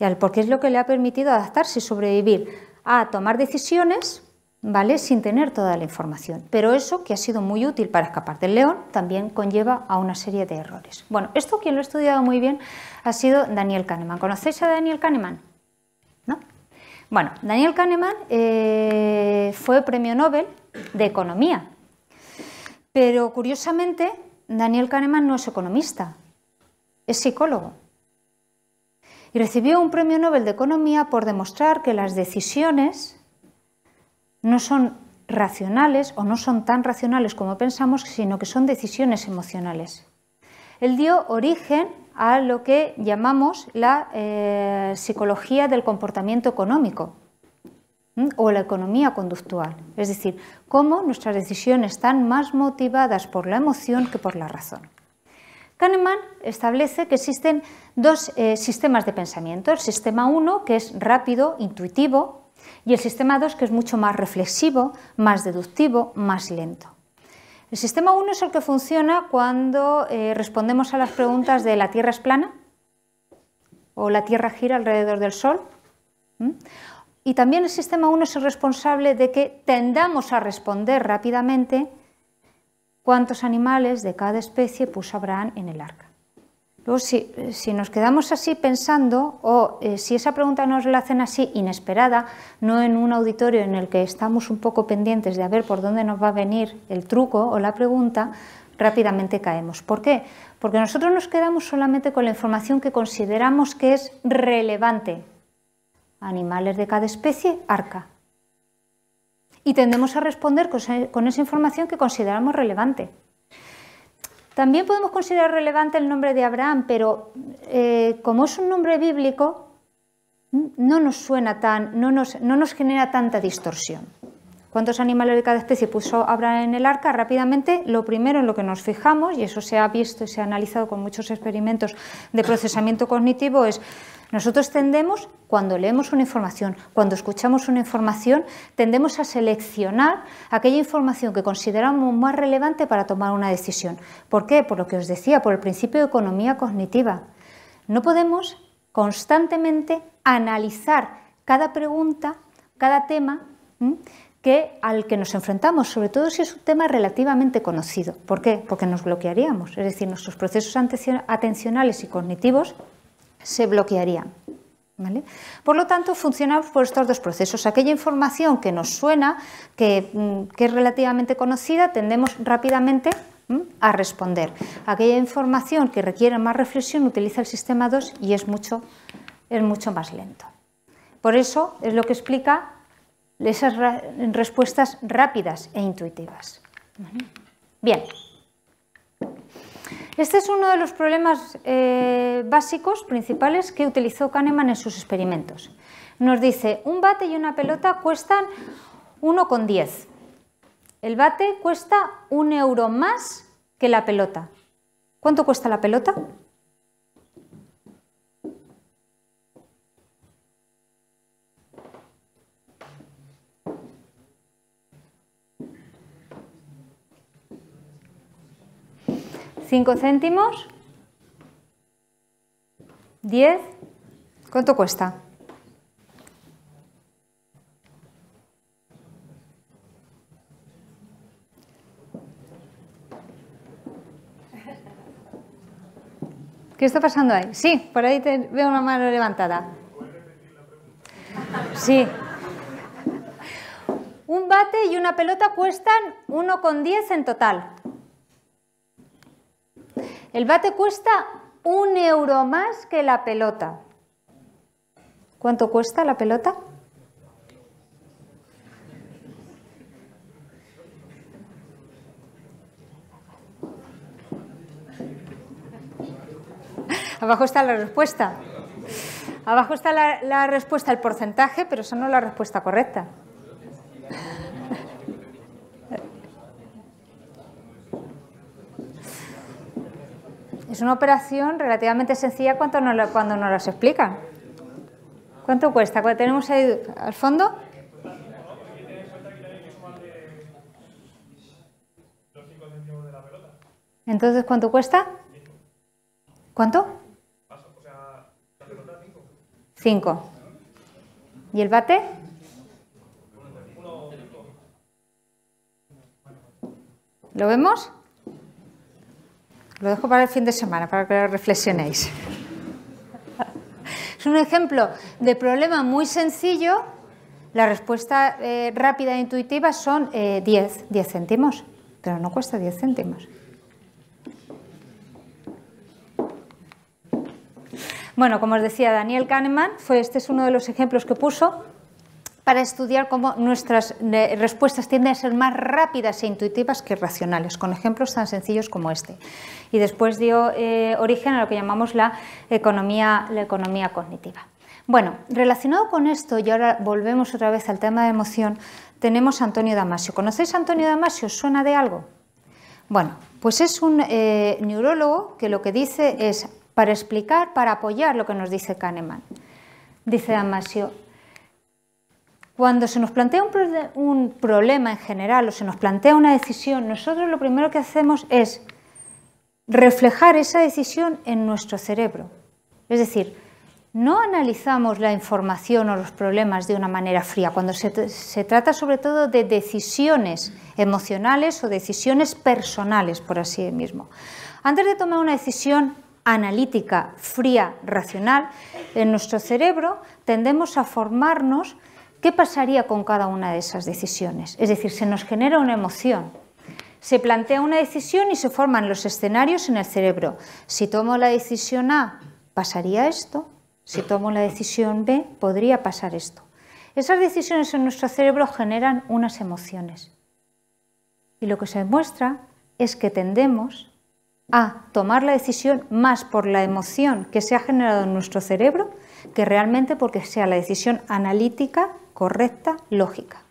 y al, qué es lo que le ha permitido adaptarse y sobrevivir, a tomar decisiones ¿vale? Sin tener toda la información. Pero eso, que ha sido muy útil para escapar del león, también conlleva a una serie de errores. Bueno, esto quien lo ha estudiado muy bien ha sido Daniel Kahneman. ¿Conocéis a Daniel Kahneman? ¿No? Bueno, Daniel Kahneman eh, fue premio Nobel de Economía. Pero curiosamente, Daniel Kahneman no es economista, es psicólogo y recibió un premio Nobel de Economía por demostrar que las decisiones no son racionales o no son tan racionales como pensamos, sino que son decisiones emocionales. Él dio origen a lo que llamamos la eh, psicología del comportamiento económico o la economía conductual, es decir, cómo nuestras decisiones están más motivadas por la emoción que por la razón. Kahneman establece que existen dos eh, sistemas de pensamiento, el sistema 1, que es rápido, intuitivo, y el sistema 2 que es mucho más reflexivo, más deductivo, más lento. El sistema 1 es el que funciona cuando eh, respondemos a las preguntas de la Tierra es plana o la Tierra gira alrededor del Sol. Y también el sistema 1 es el responsable de que tendamos a responder rápidamente cuántos animales de cada especie puso Abraham en el arca. Luego, si, nos quedamos así pensando, o eh, si esa pregunta nos la hacen así inesperada, no en un auditorio en el que estamos un poco pendientes de a ver por dónde nos va a venir el truco o la pregunta, rápidamente caemos. ¿Por qué? Porque nosotros nos quedamos solamente con la información que consideramos que es relevante. Animales de cada especie, arca. Y tendemos a responder con esa información que consideramos relevante. También podemos considerar relevante el nombre de Abraham, pero eh, como es un nombre bíblico, no nos suena tan, no nos, no nos genera tanta distorsión cuántos animales de cada especie puso habrá en el arca, rápidamente lo primero en lo que nos fijamos, y eso se ha visto y se ha analizado con muchos experimentos de procesamiento cognitivo, es nosotros tendemos, cuando leemos una información, cuando escuchamos una información, tendemos a seleccionar aquella información que consideramos más relevante para tomar una decisión. ¿Por qué? Por lo que os decía, por el principio de economía cognitiva. No podemos constantemente analizar cada pregunta, cada tema, que al que nos enfrentamos, sobre todo si es un tema relativamente conocido. ¿Por qué? Porque nos bloquearíamos, es decir, nuestros procesos atencionales y cognitivos se bloquearían. Por lo tanto, funcionamos por estos dos procesos. Aquella información que nos suena, que, mm, es relativamente conocida, tendemos rápidamente mm, a responder. Aquella información que requiere más reflexión utiliza el sistema 2 y es mucho, es mucho más lento. Por eso es lo que explica esas respuestas rápidas e intuitivas. Bien. Este es uno de los problemas eh, básicos principales que utilizó Kahneman en sus experimentos. Nos dice, un bate y una pelota cuestan 1,10. El bate cuesta un euro más que la pelota. ¿Cuánto cuesta la pelota? 5 céntimos. 10. ¿Cuánto cuesta? ¿Qué está pasando ahí? Sí, por ahí te veo una mano levantada. Sí. Un bate y una pelota cuestan 1,10 en total. El bate cuesta un euro más que la pelota. ¿Cuánto cuesta la pelota? Abajo está la respuesta. Abajo está la, respuesta, el porcentaje, pero esa no es la respuesta correcta. Es una operación relativamente sencilla cuando nos, cuando las explica. ¿Cuánto cuesta? tenemos ahí al fondo? Entonces, ¿cuánto cuesta? ¿Cuánto? 5. ¿Y el bate? ¿Lo vemos? Lo dejo para el fin de semana, para que reflexionéis. Es un ejemplo de problema muy sencillo. La respuesta eh, rápida e intuitiva son 10, eh, céntimos, pero no cuesta 10 céntimos. Bueno, como os decía, Daniel Kahneman, fue, este es uno de los ejemplos que puso, para estudiar cómo nuestras eh, respuestas tienden a ser más rápidas e intuitivas que racionales, con ejemplos tan sencillos como este. Y después dio eh, origen a lo que llamamos la economía, la economía cognitiva. Bueno, relacionado con esto, y ahora volvemos otra vez al tema de emoción, tenemos a Antonio Damasio. ¿Conocéis a Antonio Damasio? ¿Suena de algo? Bueno, pues es un eh, neurólogo que lo que dice es para explicar, para apoyar lo que nos dice Kahneman. Dice Damasio, cuando se nos plantea un, problema en general o se nos plantea una decisión, nosotros lo primero que hacemos es reflejar esa decisión en nuestro cerebro. Es decir, no analizamos la información o los problemas de una manera fría, cuando se, se trata sobre todo de decisiones emocionales o decisiones personales, por así mismo. Antes de tomar una decisión analítica, fría, racional, en nuestro cerebro tendemos a formarnos ¿Qué pasaría con cada una de esas decisiones? Es decir, se nos genera una emoción, se plantea una decisión y se forman los escenarios en el cerebro. Si tomo la decisión A, pasaría esto. Si tomo la decisión B, podría pasar esto. Esas decisiones en nuestro cerebro generan unas emociones. Y lo que se demuestra es que tendemos a tomar la decisión más por la emoción que se ha generado en nuestro cerebro que realmente porque sea la decisión analítica correcta lógica.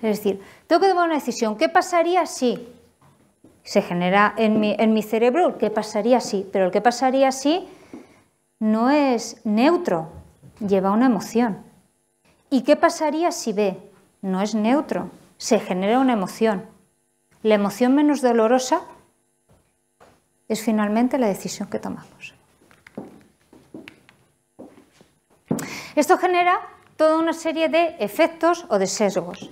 Es decir, tengo que tomar una decisión. ¿Qué pasaría si? Se genera en mi, cerebro qué pasaría si, pero el qué pasaría si no es neutro, lleva una emoción. ¿Y qué pasaría si B? No es neutro, se genera una emoción. La emoción menos dolorosa es finalmente la decisión que tomamos. Esto genera toda una serie de efectos o de sesgos.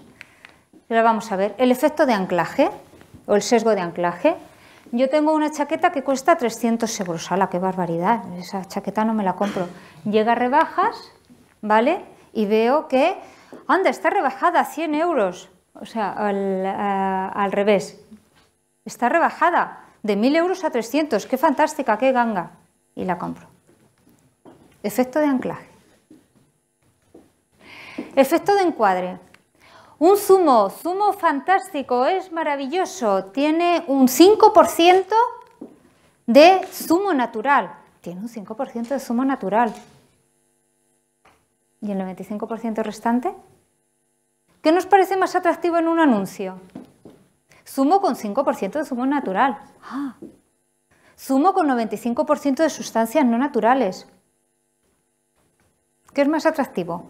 Ahora vamos a ver. El efecto de anclaje o el sesgo de anclaje. Yo tengo una chaqueta que cuesta 300 euros. ¡Hala, qué barbaridad! Esa chaqueta no me la compro. Llega a rebajas, ¿vale? Y veo que, anda, está rebajada a 100 euros. O sea, al, al revés. Está rebajada de 1.000 euros a 300. ¡Qué fantástica, qué ganga! Y la compro. Efecto de anclaje. Efecto de encuadre. Un zumo, zumo fantástico, es maravilloso, tiene un 5% de zumo natural. Tiene un 5% de zumo natural. ¿Y el 95% restante? ¿Qué nos parece más atractivo en un anuncio? Zumo con 5% de zumo natural. ¡Ah! Zumo con 95% de sustancias no naturales. ¿Qué es más atractivo?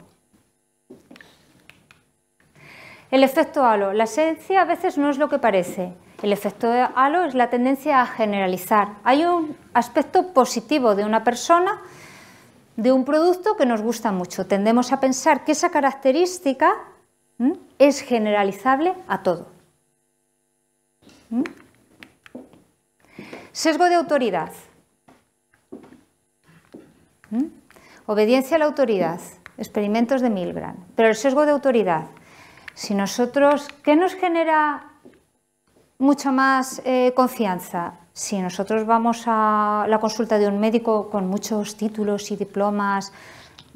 El efecto halo. La esencia a veces no es lo que parece. El efecto halo es la tendencia a generalizar. Hay un aspecto positivo de una persona, de un producto que nos gusta mucho. Tendemos a pensar que esa característica es generalizable a todo. Sesgo de autoridad. Obediencia a la autoridad. Experimentos de Milgram. Pero el sesgo de autoridad. Si nosotros, ¿qué nos genera mucha más eh, confianza? Si nosotros vamos a la consulta de un médico con muchos títulos y diplomas,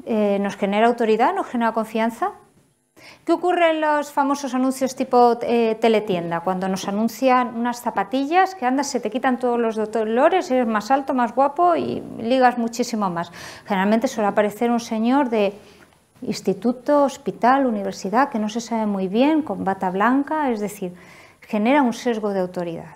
eh, ¿nos genera autoridad? ¿Nos genera confianza? ¿Qué ocurre en los famosos anuncios tipo eh, teletienda? Cuando nos anuncian unas zapatillas que andas, se te quitan todos los dolores, eres más alto, más guapo y ligas muchísimo más. Generalmente suele aparecer un señor de instituto, hospital, universidad, que no se sabe muy bien, con bata blanca, es decir, genera un sesgo de autoridad.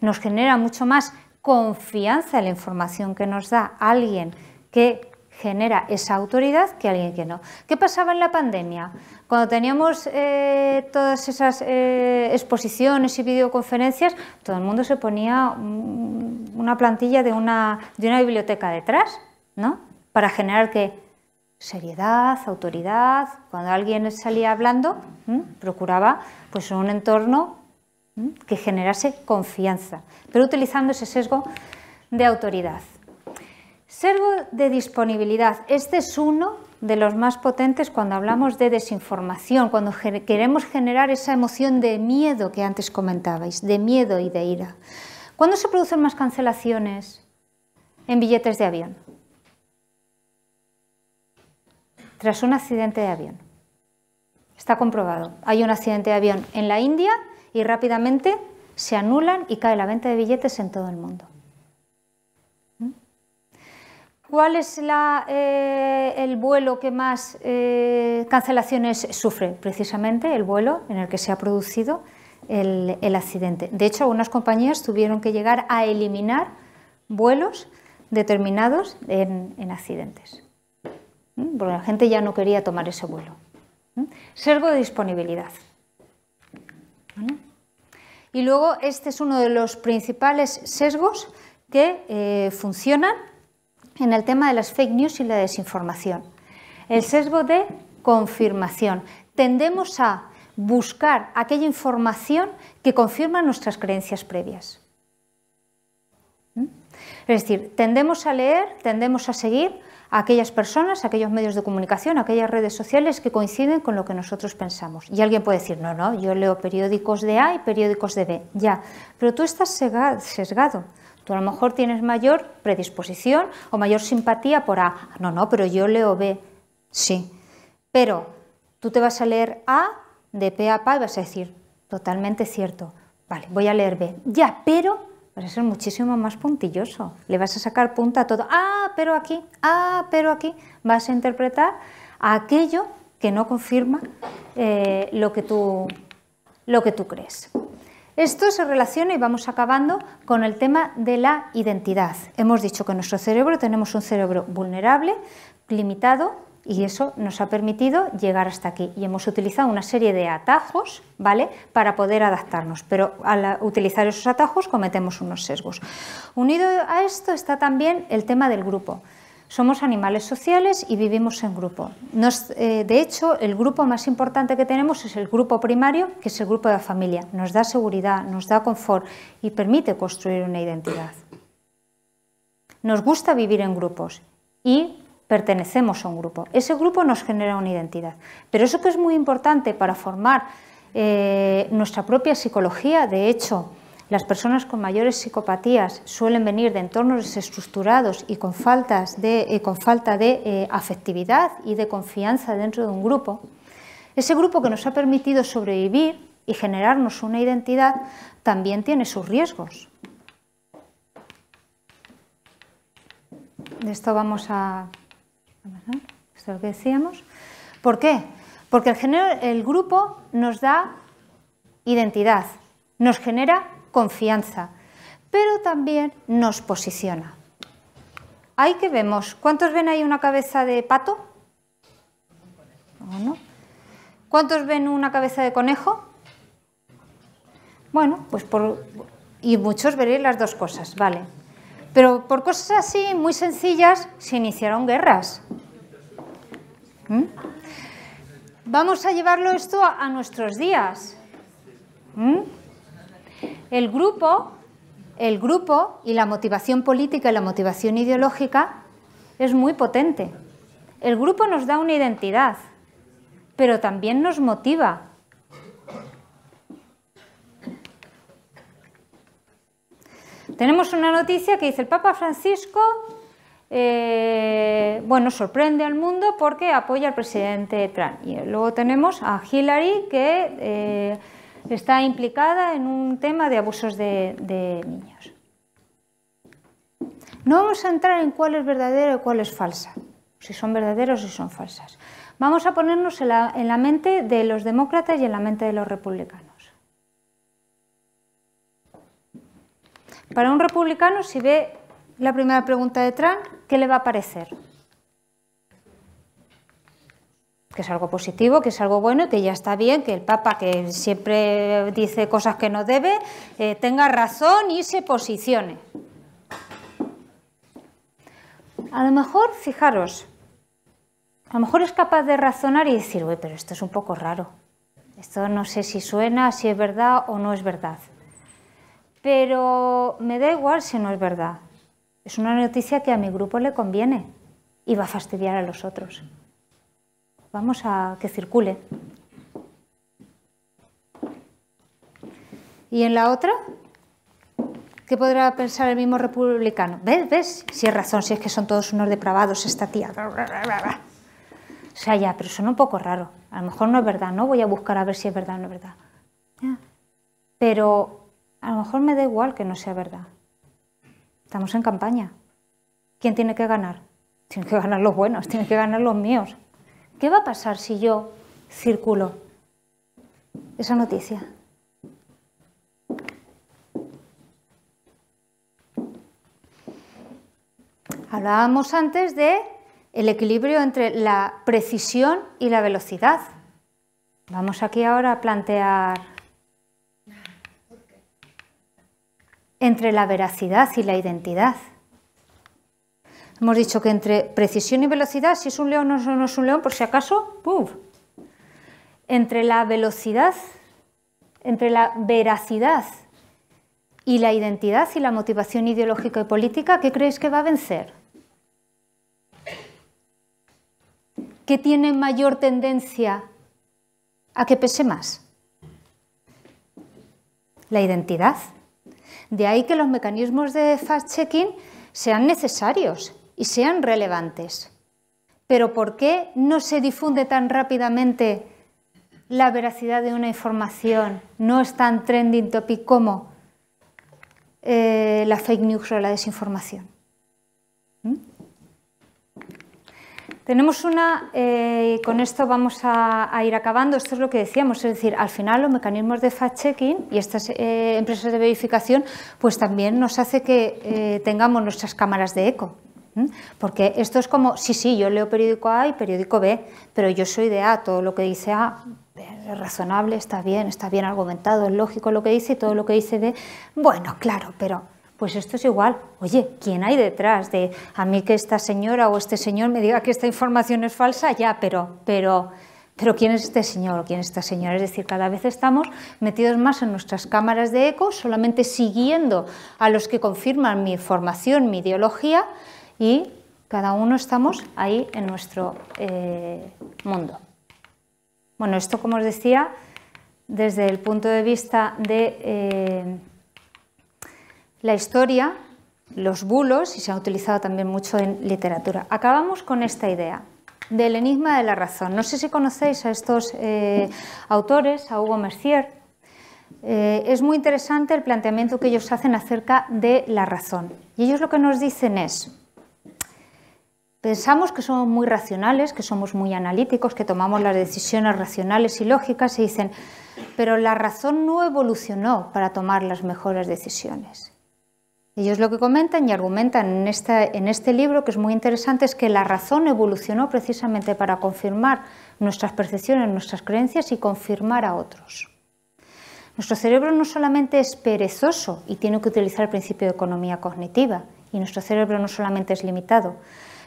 Nos genera mucho más confianza en la información que nos da alguien que genera esa autoridad que alguien que no. ¿Qué pasaba en la pandemia? Cuando teníamos eh, todas esas eh, exposiciones y videoconferencias, todo el mundo se ponía mm, una plantilla de una, de una biblioteca detrás, ¿no? Para generar que seriedad, autoridad. Cuando alguien salía hablando, procuraba pues, un entorno que generase confianza, pero utilizando ese sesgo de autoridad. Sesgo de disponibilidad. Este es uno de los más potentes cuando hablamos de desinformación, cuando queremos generar esa emoción de miedo que antes comentabais, de miedo y de ira. ¿Cuándo se producen más cancelaciones en billetes de avión? tras un accidente de avión. Está comprobado. Hay un accidente de avión en la India y rápidamente se anulan y cae la venta de billetes en todo el mundo. ¿Mm? ¿Cuál es eh, el vuelo que más eh, cancelaciones sufre? Precisamente el vuelo en el que se ha producido el, accidente. De hecho, algunas compañías tuvieron que llegar a eliminar vuelos determinados en accidentes porque la gente ya no quería tomar ese vuelo. ...sesgo de disponibilidad. Y luego este es uno de los principales sesgos que eh, funcionan en el tema de las fake news y la desinformación. El sesgo de confirmación. Tendemos a buscar aquella información que confirma nuestras creencias previas. Es decir, tendemos a leer, tendemos a seguir aquellas personas, aquellos medios de comunicación, aquellas redes sociales que coinciden con lo que nosotros pensamos. Y alguien puede decir, no, no, yo leo periódicos de A y periódicos de B, ya, pero tú estás sesgado. Tú a lo mejor tienes mayor predisposición o mayor simpatía por A. No, no, pero yo leo B. Sí. Pero tú te vas a leer A de P a P y vas a decir, totalmente cierto. Vale, voy a leer B. Ya, pero va a ser muchísimo más puntilloso. Le vas a sacar punta a todo. Ah, pero aquí, ah, pero aquí. Vas a interpretar aquello que no confirma eh, lo, que tú, lo que tú crees. Esto se relaciona y vamos acabando con el tema de la identidad. Hemos dicho que en nuestro cerebro tenemos un cerebro vulnerable, limitado, y eso nos ha permitido llegar hasta aquí y hemos utilizado una serie de atajos vale para poder adaptarnos pero al utilizar esos atajos cometemos unos sesgos unido a esto está también el tema del grupo somos animales sociales y vivimos en grupo. Eh, de hecho, el grupo más importante que tenemos es el grupo primario, que es el grupo de la familia. Nos da seguridad, nos da confort y permite construir una identidad. Nos gusta vivir en grupos y pertenecemos a un grupo. Ese grupo nos genera una identidad. Pero eso que es muy importante para formar eh, nuestra propia psicología, de hecho, las personas con mayores psicopatías suelen venir de entornos desestructurados y con, de, eh, con falta de eh, afectividad y de confianza dentro de un grupo. Ese grupo que nos ha permitido sobrevivir y generarnos una identidad también tiene sus riesgos. De esto vamos a lo decíamos. ¿Por qué? Porque el, el grupo nos da identidad, nos genera confianza, pero también nos posiciona. Ahí que vemos, ¿cuántos ven ahí una cabeza de pato? ¿Cuántos ven una cabeza de conejo? Bueno, pues por... Y muchos veréis las dos cosas, vale. Pero por cosas así, muy sencillas, se iniciaron guerras. ¿Mm? Vamos a llevarlo esto a, nuestros días. ¿Mm? El grupo, el grupo y la motivación política y la motivación ideológica es muy potente. El grupo nos da una identidad, pero también nos motiva, Tenemos una noticia que dice el Papa Francisco, eh, bueno, sorprende al mundo porque apoya al presidente Trump. Y luego tenemos a Hillary que eh, está implicada en un tema de abusos de, niños. No vamos a entrar en cuál es verdadero y cuál es falsa, si son verdaderos o si son falsas. Vamos a ponernos en la mente de los demócratas y en la mente de los republicanos. Para un republicano, si ve la primera pregunta de Trump, ¿qué le va a parecer? que es algo positivo, que es algo bueno, que ya está bien, que el Papa, que siempre dice cosas que no debe, eh, tenga razón y se posicione. A lo mejor, fijaros, a lo mejor es capaz de razonar y decir, pero esto es un poco raro, esto no sé si suena, si es verdad o no es verdad pero me da igual si no es verdad. Es una noticia que a mi grupo le conviene y va a fastidiar a los otros. Vamos a que circule. ¿Y en la otra? ¿Qué podrá pensar el mismo republicano? ¿Ves? ¿Ves? Si es razón, si es que son todos unos depravados, esta tía. O sea, ya, pero son un poco raro. A lo mejor no es verdad, ¿no? Voy a buscar a ver si es verdad o no es verdad. Pero a lo mejor me da igual que no sea verdad. Estamos en campaña. ¿Quién tiene que ganar? Tienen que ganar los buenos, tienen que ganar los míos. ¿Qué va a pasar si yo circulo esa noticia? Hablábamos antes de el equilibrio entre la precisión y la velocidad. Vamos aquí ahora a plantear entre la veracidad y la identidad. Hemos dicho que entre precisión y velocidad, si es un león o no es un león, por si acaso, ¡puf! Entre la velocidad, entre la veracidad y la identidad y la motivación ideológica y política, ¿qué creéis que va a vencer? ¿Qué tiene mayor tendencia a que pese más? La identidad. De ahí que los mecanismos de fact-checking sean necesarios y sean relevantes. Pero ¿por qué no se difunde tan rápidamente la veracidad de una información? No es tan trending topic como eh, la fake news o la desinformación. Tenemos una, eh, y con esto vamos a, ir acabando, esto es lo que decíamos, es decir, al final los mecanismos de fact-checking y estas eh, empresas de verificación, pues también nos hace que eh, tengamos nuestras cámaras de eco. Porque esto es como, sí, sí, yo leo periódico A y periódico B, pero yo soy de A, todo lo que dice A es razonable, está bien, está bien argumentado, es lógico lo que dice y todo lo que dice B, bueno, claro, pero pues esto es igual. Oye, ¿quién hay detrás de a mí que esta señora o este señor me diga que esta información es falsa? Ya, pero, pero, pero ¿quién es este señor o quién es esta señora? Es decir, cada vez estamos metidos más en nuestras cámaras de eco, solamente siguiendo a los que confirman mi formación, mi ideología, y cada uno estamos ahí en nuestro eh, mundo. Bueno, esto, como os decía, desde el punto de vista de... Eh, la historia, los bulos, y se ha utilizado también mucho en literatura. Acabamos con esta idea del enigma de la razón. No sé si conocéis a estos eh, autores, a Hugo Mercier. Eh, es muy interesante el planteamiento que ellos hacen acerca de la razón. Y ellos lo que nos dicen es, pensamos que somos muy racionales, que somos muy analíticos, que tomamos las decisiones racionales y lógicas, y dicen, pero la razón no evolucionó para tomar las mejores decisiones. Ellos lo que comentan y argumentan en, este libro, que es muy interesante, es que la razón evolucionó precisamente para confirmar nuestras percepciones, nuestras creencias y confirmar a otros. Nuestro cerebro no solamente es perezoso y tiene que utilizar el principio de economía cognitiva, y nuestro cerebro no solamente es limitado,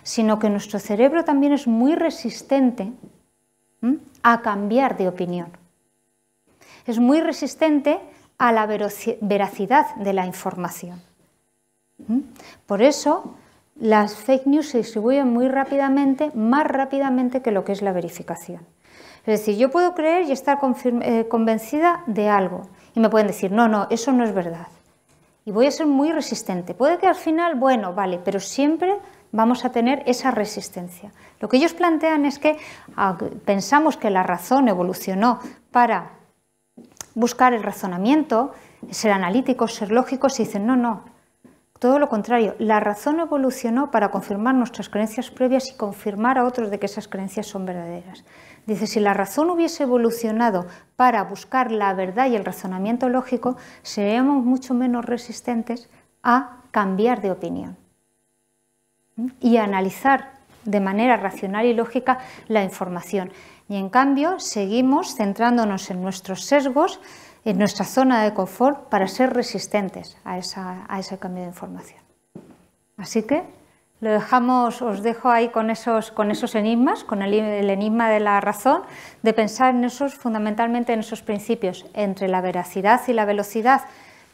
sino que nuestro cerebro también es muy resistente a cambiar de opinión. Es muy resistente a la veracidad de la información. ¿Mm? Por eso las fake news se distribuyen muy rápidamente, más rápidamente que lo que es la verificación. Es decir, yo puedo creer y estar eh, convencida de algo y me pueden decir, no, no, eso no es verdad. Y voy a ser muy resistente. Puede que al final, bueno, vale, pero siempre vamos a tener esa resistencia. Lo que ellos plantean es que pensamos que la razón evolucionó para buscar el razonamiento, ser analíticos, ser lógicos, y dicen, no, no, todo lo contrario, la razón evolucionó para confirmar nuestras creencias previas y confirmar a otros de que esas creencias son verdaderas. Dice, si la razón hubiese evolucionado para buscar la verdad y el razonamiento lógico, seríamos mucho menos resistentes a cambiar de opinión y analizar de manera racional y lógica la información. Y en cambio, seguimos centrándonos en nuestros sesgos, en nuestra zona de confort para ser resistentes a, ese cambio de información. Así que lo dejamos, os dejo ahí con esos, enigmas, con el, enigma de la razón, de pensar en esos, fundamentalmente en esos principios, entre la veracidad y la velocidad,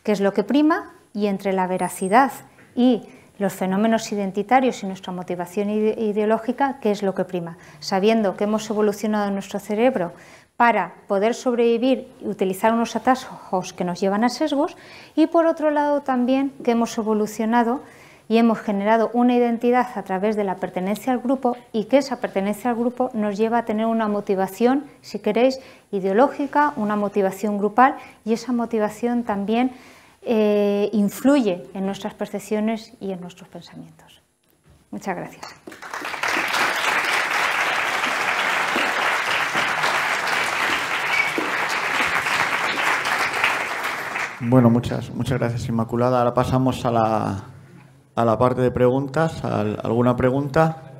que es lo que prima, y entre la veracidad y los fenómenos identitarios y nuestra motivación ideológica, que es lo que prima, sabiendo que hemos evolucionado en nuestro cerebro para poder sobrevivir y utilizar unos atajos que nos llevan a sesgos y por otro lado también que hemos evolucionado y hemos generado una identidad a través de la pertenencia al grupo y que esa pertenencia al grupo nos lleva a tener una motivación, si queréis, ideológica, una motivación grupal y esa motivación también eh, influye en nuestras percepciones y en nuestros pensamientos. Muchas gracias. Bueno, muchas, muchas gracias, Inmaculada. Ahora pasamos a la, a la parte de preguntas. ¿Alguna pregunta?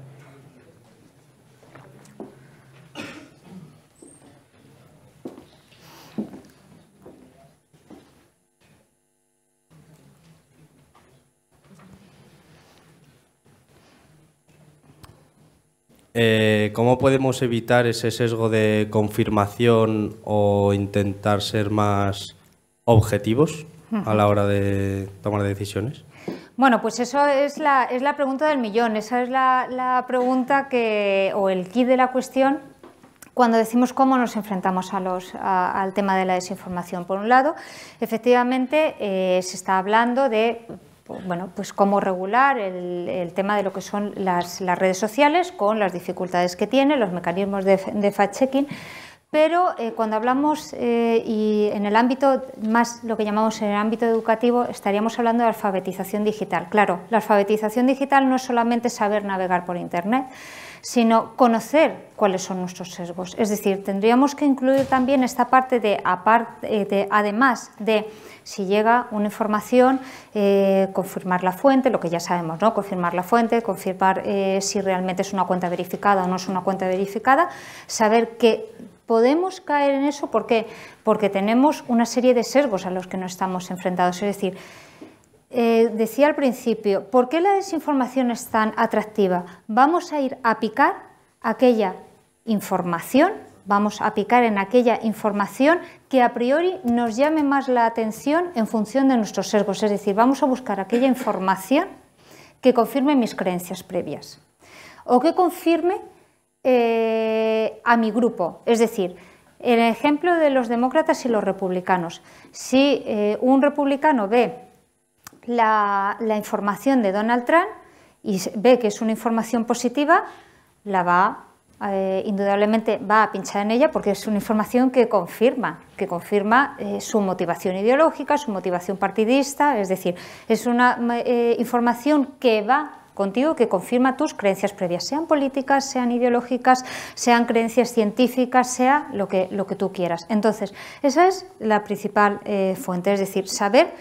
Eh, ¿Cómo podemos evitar ese sesgo de confirmación o intentar ser más objetivos a la hora de tomar decisiones? Bueno, pues eso es la, es la pregunta del millón, esa es la, pregunta que, o el kit de la cuestión cuando decimos cómo nos enfrentamos a los, al tema de la desinformación. Por un lado, efectivamente eh, se está hablando de bueno, pues cómo regular el, tema de lo que son las, redes sociales con las dificultades que tiene, los mecanismos de fact-checking, pero eh, cuando hablamos eh, y en el ámbito más lo que llamamos en el ámbito educativo estaríamos hablando de alfabetización digital. Claro, la alfabetización digital no es solamente saber navegar por internet, sino conocer cuáles son nuestros sesgos. Es decir, tendríamos que incluir también esta parte de, eh, además de si llega una información, confirmar la fuente, lo que ya sabemos, ¿no? confirmar la fuente, confirmar si realmente es una cuenta verificada o no es una cuenta verificada, saber que podemos caer en eso ¿por porque tenemos una serie de sesgos a los que nos estamos enfrentados. Es decir, eh, decía al principio, ¿por qué la desinformación es tan atractiva? Vamos a ir a picar aquella información, vamos a picar en aquella información que a priori nos llame más la atención en función de nuestros sesgos. Es decir, vamos a buscar aquella información que confirme mis creencias previas o que confirme eh, a mi grupo. Es decir, el ejemplo de los demócratas y los republicanos. Si eh, un republicano ve la, información de Donald Trump y ve que es una información positiva, la va eh, indudablemente va a pinchar en ella porque es una información que confirma, que confirma su motivación ideológica, su motivación partidista, es decir, es una información que va contigo que confirma tus creencias previas, sean políticas, sean ideológicas, sean creencias científicas, sea lo que, lo que tú quieras. Entonces, esa es la principal eh, fuente, es decir, saber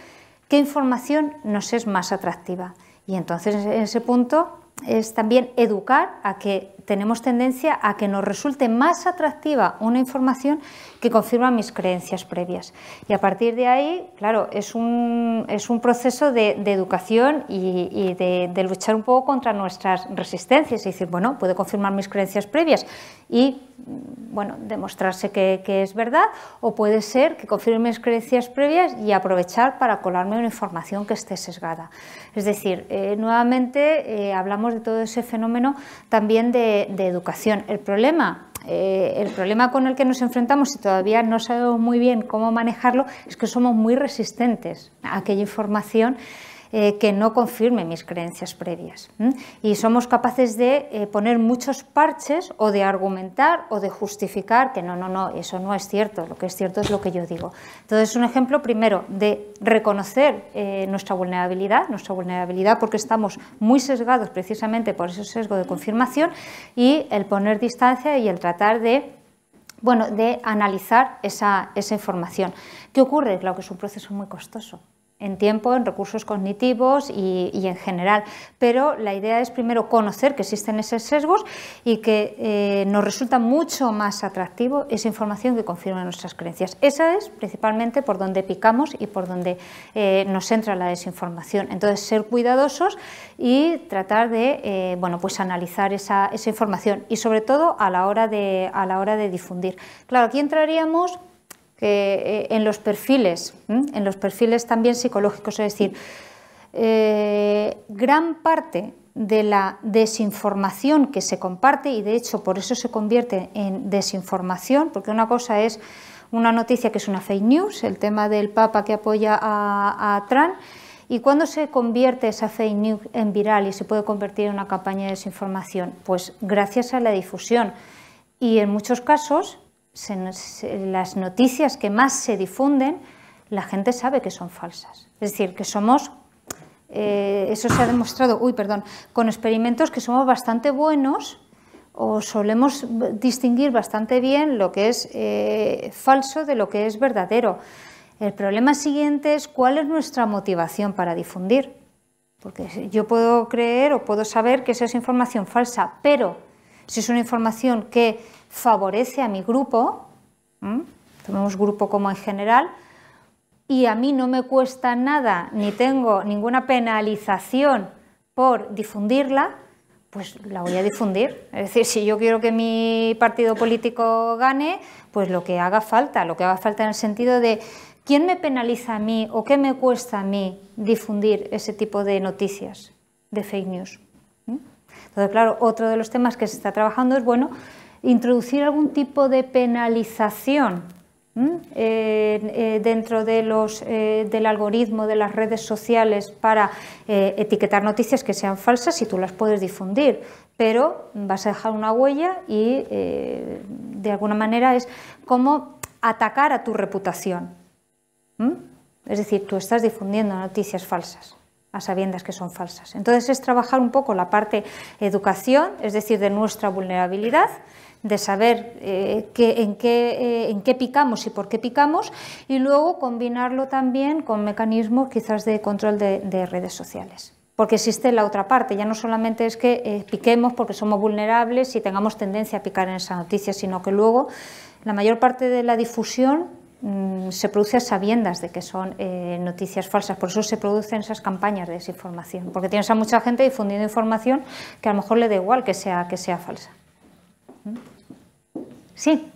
qué información nos es más atractiva. Y entonces, en ese punto, es también educar a que tenemos tendencia a que nos resulte más atractiva una información que confirma mis creencias previas. Y a partir de ahí, claro, es un, es un proceso de, educación y, de, luchar un poco contra nuestras resistencias y decir, bueno, puede confirmar mis creencias previas y, bueno, demostrarse que, es verdad o puede ser que confirme mis creencias previas y aprovechar para colarme una información que esté sesgada. Es decir, eh, nuevamente eh, hablamos de todo ese fenómeno también de de, educación. El problema eh, el problema con el que nos enfrentamos y todavía no sabemos muy bien cómo manejarlo es que somos muy resistentes a aquella información eh, que no confirme mis creencias previas. Y somos capaces de eh, poner muchos parches o de argumentar o de justificar que no, no, no, eso no es cierto, lo que es cierto es lo que yo digo. Entonces, un ejemplo primero de reconocer eh, nuestra vulnerabilidad, nuestra vulnerabilidad porque estamos muy sesgados precisamente por ese sesgo de confirmación y el poner distancia y el tratar de bueno, de analizar esa, esa información. ¿Qué ocurre? Claro que es un proceso muy costoso en tiempo, en recursos cognitivos y, en general. Pero la idea es primero conocer que existen esos sesgos y que eh, nos resulta mucho más atractivo esa información que confirma nuestras creencias. Esa es principalmente por donde picamos y por donde eh, nos entra la desinformación. Entonces, ser cuidadosos y tratar de eh, bueno, pues analizar esa, esa, información y sobre todo a la hora de, a la hora de difundir. Claro, aquí entraríamos eh, en los perfiles, en los perfiles también psicológicos, es decir, eh, gran parte de la desinformación que se comparte, y de hecho por eso se convierte en desinformación, porque una cosa es una noticia que es una fake news, el tema del Papa que apoya a, a Trump, ¿Y cuando se convierte esa fake news en viral y se puede convertir en una campaña de desinformación? Pues gracias a la difusión. Y en muchos casos las noticias que más se difunden, la gente sabe que son falsas. Es decir, que somos, eh, eso se ha demostrado, uy, perdón, con experimentos que somos bastante buenos o solemos distinguir bastante bien lo que es eh, falso de lo que es verdadero. El problema siguiente es cuál es nuestra motivación para difundir. Porque yo puedo creer o puedo saber que esa es información falsa, pero si es una información que favorece a mi grupo, tomemos grupo como en general, y a mí no me cuesta nada ni tengo ninguna penalización por difundirla, pues la voy a difundir. Es decir, si yo quiero que mi partido político gane, pues lo que haga falta, lo que haga falta en el sentido de quién me penaliza a mí o qué me cuesta a mí difundir ese tipo de noticias de fake news claro, otro de los temas que se está trabajando es, bueno, introducir algún tipo de penalización eh, eh, dentro de los, eh, del algoritmo de las redes sociales para etiquetar noticias que sean falsas y tú las puedes difundir, pero vas a dejar una huella y de alguna manera es como atacar a tu reputación. Es decir, tú estás difundiendo noticias falsas a sabiendas que son falsas. Entonces es trabajar un poco la parte educación, es decir, de nuestra vulnerabilidad, de saber eh, en, qué, eh, en qué picamos y por qué picamos, y luego combinarlo también con mecanismos quizás de control de, redes sociales. Porque existe la otra parte, ya no solamente es que eh, piquemos porque somos vulnerables y tengamos tendencia a picar en esa noticia, sino que luego la mayor parte de la difusión Mm, se produce a sabiendas de que son eh, noticias falsas. Por eso se producen esas campañas de desinformación, porque tienes a mucha gente difundiendo información que a lo mejor le da igual que sea, que sea falsa. ¿Mm? ¿Sí?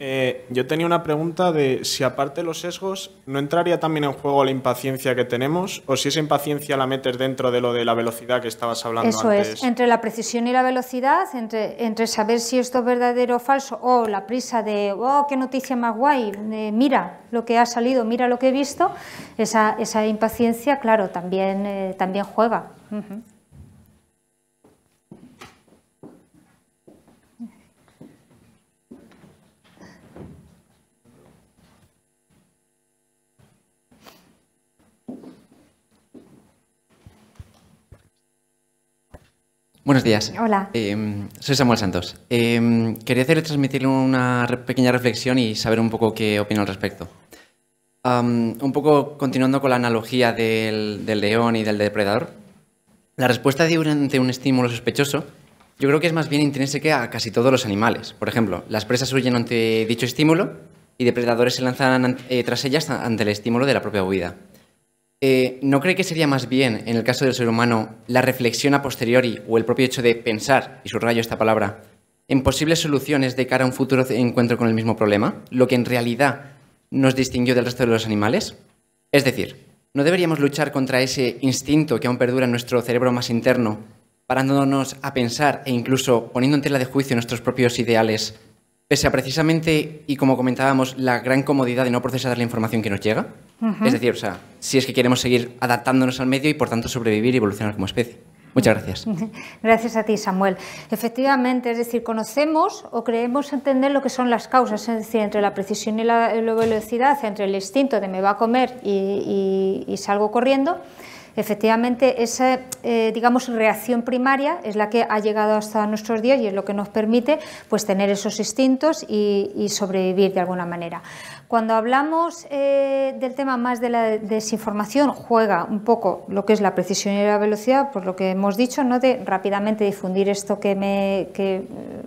Eh, yo tenía una pregunta de si aparte de los sesgos, ¿no entraría también en juego la impaciencia que tenemos? ¿O si esa impaciencia la metes dentro de lo de la velocidad que estabas hablando Eso es, entre la precisión y la velocidad, entre, entre saber si esto es verdadero o falso, o la prisa de, oh, qué noticia más guay, eh, mira lo que ha salido, mira lo que he visto, esa, impaciencia, claro, también, eh, juega. Buenos días. Hola. Em, soy Samuel Santos. Em, quería hacerle transmitir una pequeña reflexión y saber un poco qué opina al respecto. un poco continuando con la analogía del, león y del depredador, la respuesta de un estímulo sospechoso yo creo que es más bien que a casi todos los animales. Por ejemplo, las presas huyen ante dicho estímulo y depredadores se lanzan eh, tras ellas ante el estímulo de la propia huida. Eh, ¿No cree que sería más bien, en el caso del ser humano, la reflexión a posteriori o el propio hecho de pensar, y subrayo esta palabra, en posibles soluciones de cara a un futuro encuentro con el mismo problema, lo que en realidad nos distinguió del resto de los animales? Es decir, ¿no deberíamos luchar contra ese instinto que aún perdura en nuestro cerebro más interno, parándonos a pensar e incluso poniendo en tela de juicio nuestros propios ideales, pese a precisamente, y como comentábamos, la gran comodidad de no procesar la información que nos llega? Es decir, o sea, si es que queremos seguir adaptándonos al medio y por tanto sobrevivir y evolucionar como especie. Muchas gracias. Gracias a ti, Samuel. Efectivamente, es decir, conocemos o creemos entender lo que son las causas, es decir, entre la precisión y la, velocidad, entre el instinto de me va a comer y, salgo corriendo. Efectivamente, esa eh, digamos, reacción primaria es la que ha llegado hasta nuestros días y es lo que nos permite pues, tener esos instintos y sobrevivir de alguna manera. Cuando hablamos eh, del tema más de la desinformación, juega un poco lo que es la precisión y la velocidad, por lo que hemos dicho, ¿no? de rápidamente difundir esto que me,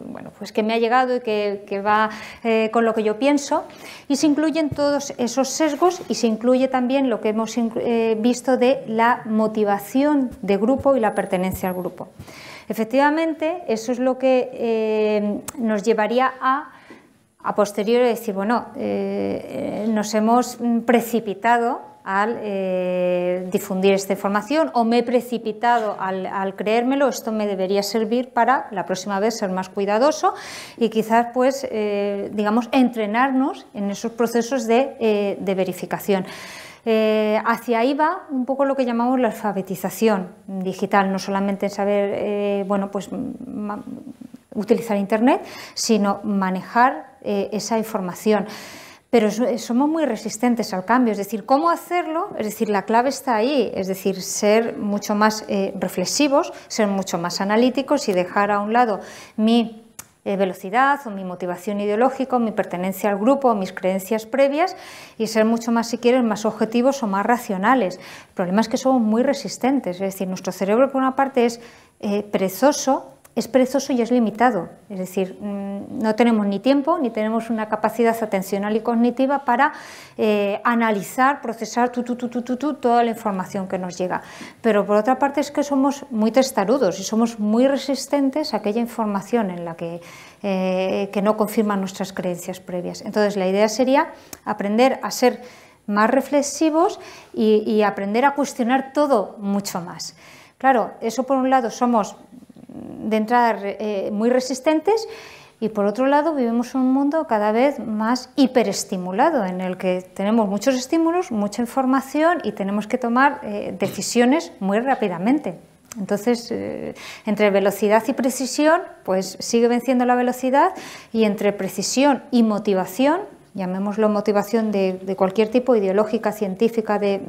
bueno, pues que me ha llegado y que, va eh, con lo que yo pienso. Y se incluyen todos esos sesgos y se incluye también lo que hemos eh, visto de la motivación de grupo y la pertenencia al grupo. Efectivamente, eso es lo que nos llevaría a a posteriori decir, bueno, eh, eh, nos hemos precipitado al eh, difundir esta información o me he precipitado al, creérmelo, esto me debería servir para la próxima vez ser más cuidadoso y quizás pues digamos entrenarnos en esos procesos de, verificación. hacia ahí va un poco lo que llamamos la alfabetización digital, no solamente saber, bueno, pues utilizar Internet, sino manejar eh, esa información. Pero eh, somos muy resistentes al cambio, es decir, cómo hacerlo, es decir, la clave está ahí, es decir, ser mucho más eh, reflexivos, ser mucho más analíticos y dejar a un lado mi velocidad o mi motivación ideológica, mi pertenencia al grupo, mis creencias previas y ser mucho más, si quieres, más objetivos o más racionales. El problema es que somos muy resistentes, es decir, nuestro cerebro por una parte es perezoso es perezoso y es limitado. Es decir, mm, no tenemos ni tiempo ni tenemos una capacidad atencional y cognitiva para eh, analizar, procesar toda la información que nos llega. Pero por otra parte es que somos muy testarudos y somos muy resistentes a aquella información en la que, eh, no confirman nuestras creencias previas. Entonces la idea sería aprender a ser más reflexivos y aprender a cuestionar todo mucho más. Claro, eso por un lado somos de entrada eh, muy resistentes y por otro lado vivimos un mundo cada vez más hiperestimulado en el que tenemos muchos estímulos, mucha información y tenemos que tomar eh, decisiones muy rápidamente. Entonces, eh, entre velocidad y precisión, pues sigue venciendo la velocidad y entre precisión y motivación, llamémoslo motivación de, de cualquier tipo, ideológica, científica, de,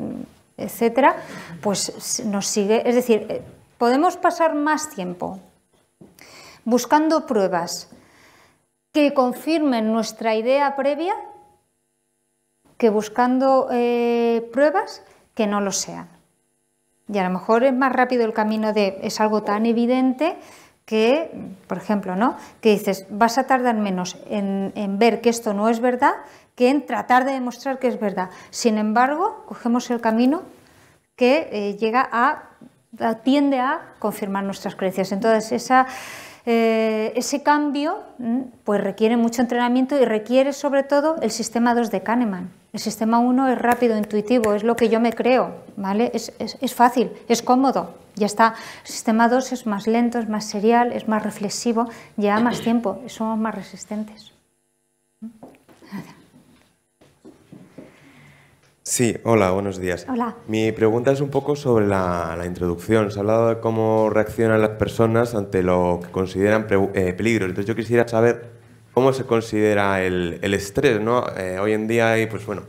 etcétera, pues nos sigue, es decir, podemos pasar más tiempo buscando pruebas que confirmen nuestra idea previa que buscando eh, pruebas que no lo sean. Y a lo mejor es más rápido el camino de es algo tan evidente que, por ejemplo, ¿no? que dices, vas a tardar menos en, ver que esto no es verdad que en tratar de demostrar que es verdad. Sin embargo, cogemos el camino que eh, llega a tiende a confirmar nuestras creencias. Entonces, esa, eh, ese cambio mm, pues requiere mucho entrenamiento y requiere sobre todo el sistema 2 de Kahneman. El sistema 1 es rápido, intuitivo, es lo que yo me creo, ¿vale? Es, es, es fácil, es cómodo, ya está. El sistema 2 es más lento, es más serial, es más reflexivo, lleva más tiempo, somos más resistentes. Sí, hola, buenos días. Hola. Mi pregunta es un poco sobre la, introducción. Se ha hablado de cómo reaccionan las personas ante lo que consideran eh, peligro. peligros. Entonces yo quisiera saber cómo se considera el, estrés, ¿no? Eh, hoy en día hay, pues bueno,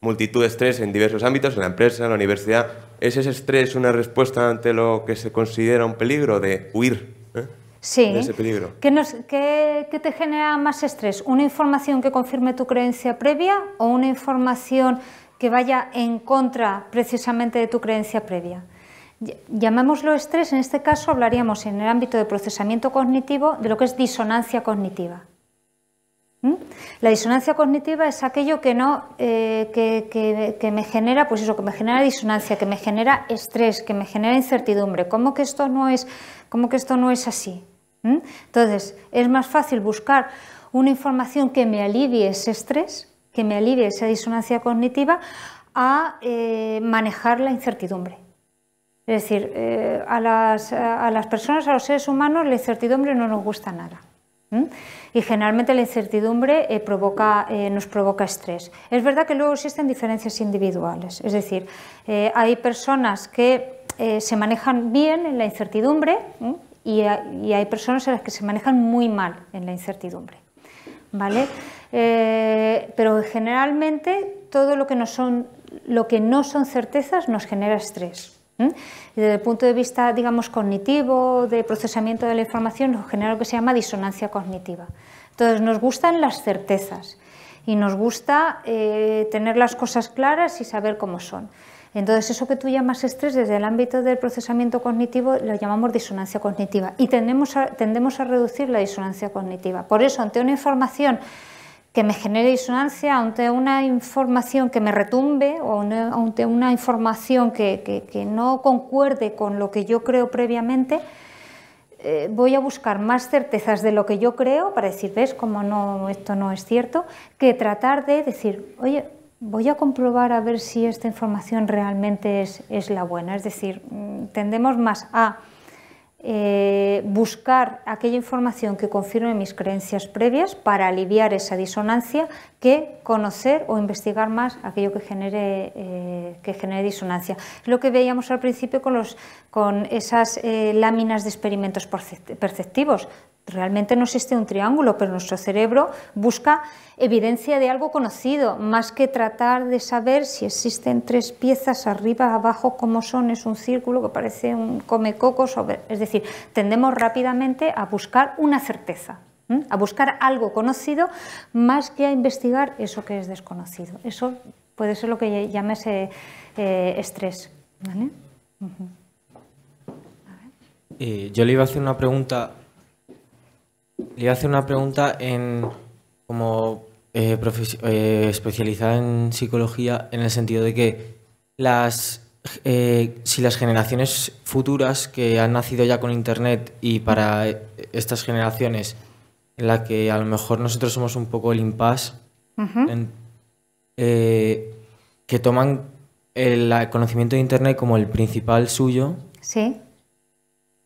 multitud de estrés en diversos ámbitos, en la empresa, en la universidad. ¿Es ese estrés una respuesta ante lo que se considera un peligro de huir? Eh, de ese peligro? ¿Qué, nos, ¿Qué te genera más estrés? ¿Una información que confirme tu creencia previa o una información que vaya en contra precisamente de tu creencia previa. Llamémoslo estrés, en este caso hablaríamos en el ámbito de procesamiento cognitivo de lo que es disonancia cognitiva. ¿Mm? La disonancia cognitiva es aquello que no eh, que, me genera, pues que me genera disonancia, que me genera estrés, que me genera incertidumbre. ¿Cómo que esto no es, cómo que esto no es así? ¿Mm? Entonces, es más fácil buscar una información que me alivie ese estrés que me alivie esa disonancia cognitiva a eh, manejar la incertidumbre. Es decir, eh, a, las, personas, a los seres humanos, la incertidumbre no nos gusta nada. Y generalmente la incertidumbre eh, nos provoca estrés. Es verdad que luego existen diferencias individuales. Es decir, hay personas que se manejan bien en la incertidumbre y, y, hay personas en las que se manejan muy mal en la incertidumbre. ¿Vale? Eh, pero generalmente todo lo que, no son, lo que no son certezas nos genera estrés. Desde el punto de vista, digamos, cognitivo, de procesamiento de la información, nos genera lo que se llama disonancia cognitiva. Entonces, nos gustan las certezas y nos gusta eh, tener las cosas claras y saber cómo son. Entonces, eso que tú llamas estrés desde el ámbito del procesamiento cognitivo lo llamamos disonancia cognitiva y tendemos a, tendemos a reducir la disonancia cognitiva. Por eso, ante una información que me genere disonancia ante una información que me retumbe o ante una información que, no concuerde con lo que yo creo previamente, eh, voy a buscar más certezas de lo que yo creo para decir, ves, como no, esto no es cierto, que tratar de decir, oye, voy a comprobar a ver si esta información realmente es la buena. Es decir, mm, tendemos más a eh, buscar aquella información que confirme mis creencias previas para aliviar esa disonancia que conocer o investigar más aquello que genere, eh, que genere disonancia. lo que veíamos al principio con, los, con esas eh, láminas de experimentos perceptivos, Realmente no existe un triángulo, pero nuestro cerebro busca evidencia de algo conocido, más que tratar de saber si existen tres piezas arriba, abajo, como son, es un círculo que parece un come comecocos. Es decir, tendemos rápidamente a buscar una certeza, a buscar algo conocido, más que a investigar eso que es desconocido. Eso puede ser lo que llámese ese eh, estrés. Eh, yo le iba a hacer una pregunta le iba a hacer una pregunta en como eh, eh, especializada en psicología, en el sentido de que las eh, si las generaciones futuras que han nacido ya con internet y para estas generaciones en la que a lo mejor nosotros somos un poco el impasse que toman el conocimiento de internet como el principal suyo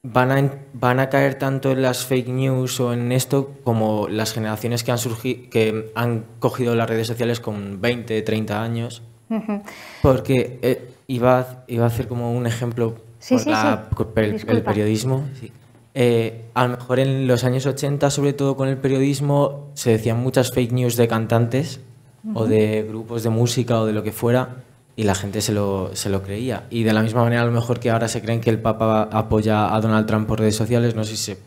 van a, caer tanto en las fake news o en esto como las generaciones que han, surgido, que han cogido las redes sociales con 20, 30 años. Porque eh, iba, a, iba, a, hacer como un ejemplo el, periodismo. Eh, a lo mejor en los años 80, sobre todo con el periodismo, se decían muchas fake news de cantantes o de grupos de música o de lo que fuera y la gente se lo, se lo creía. Y de la misma manera, a lo mejor que ahora se creen que el Papa apoya a Donald Trump por redes sociales, no sé si se...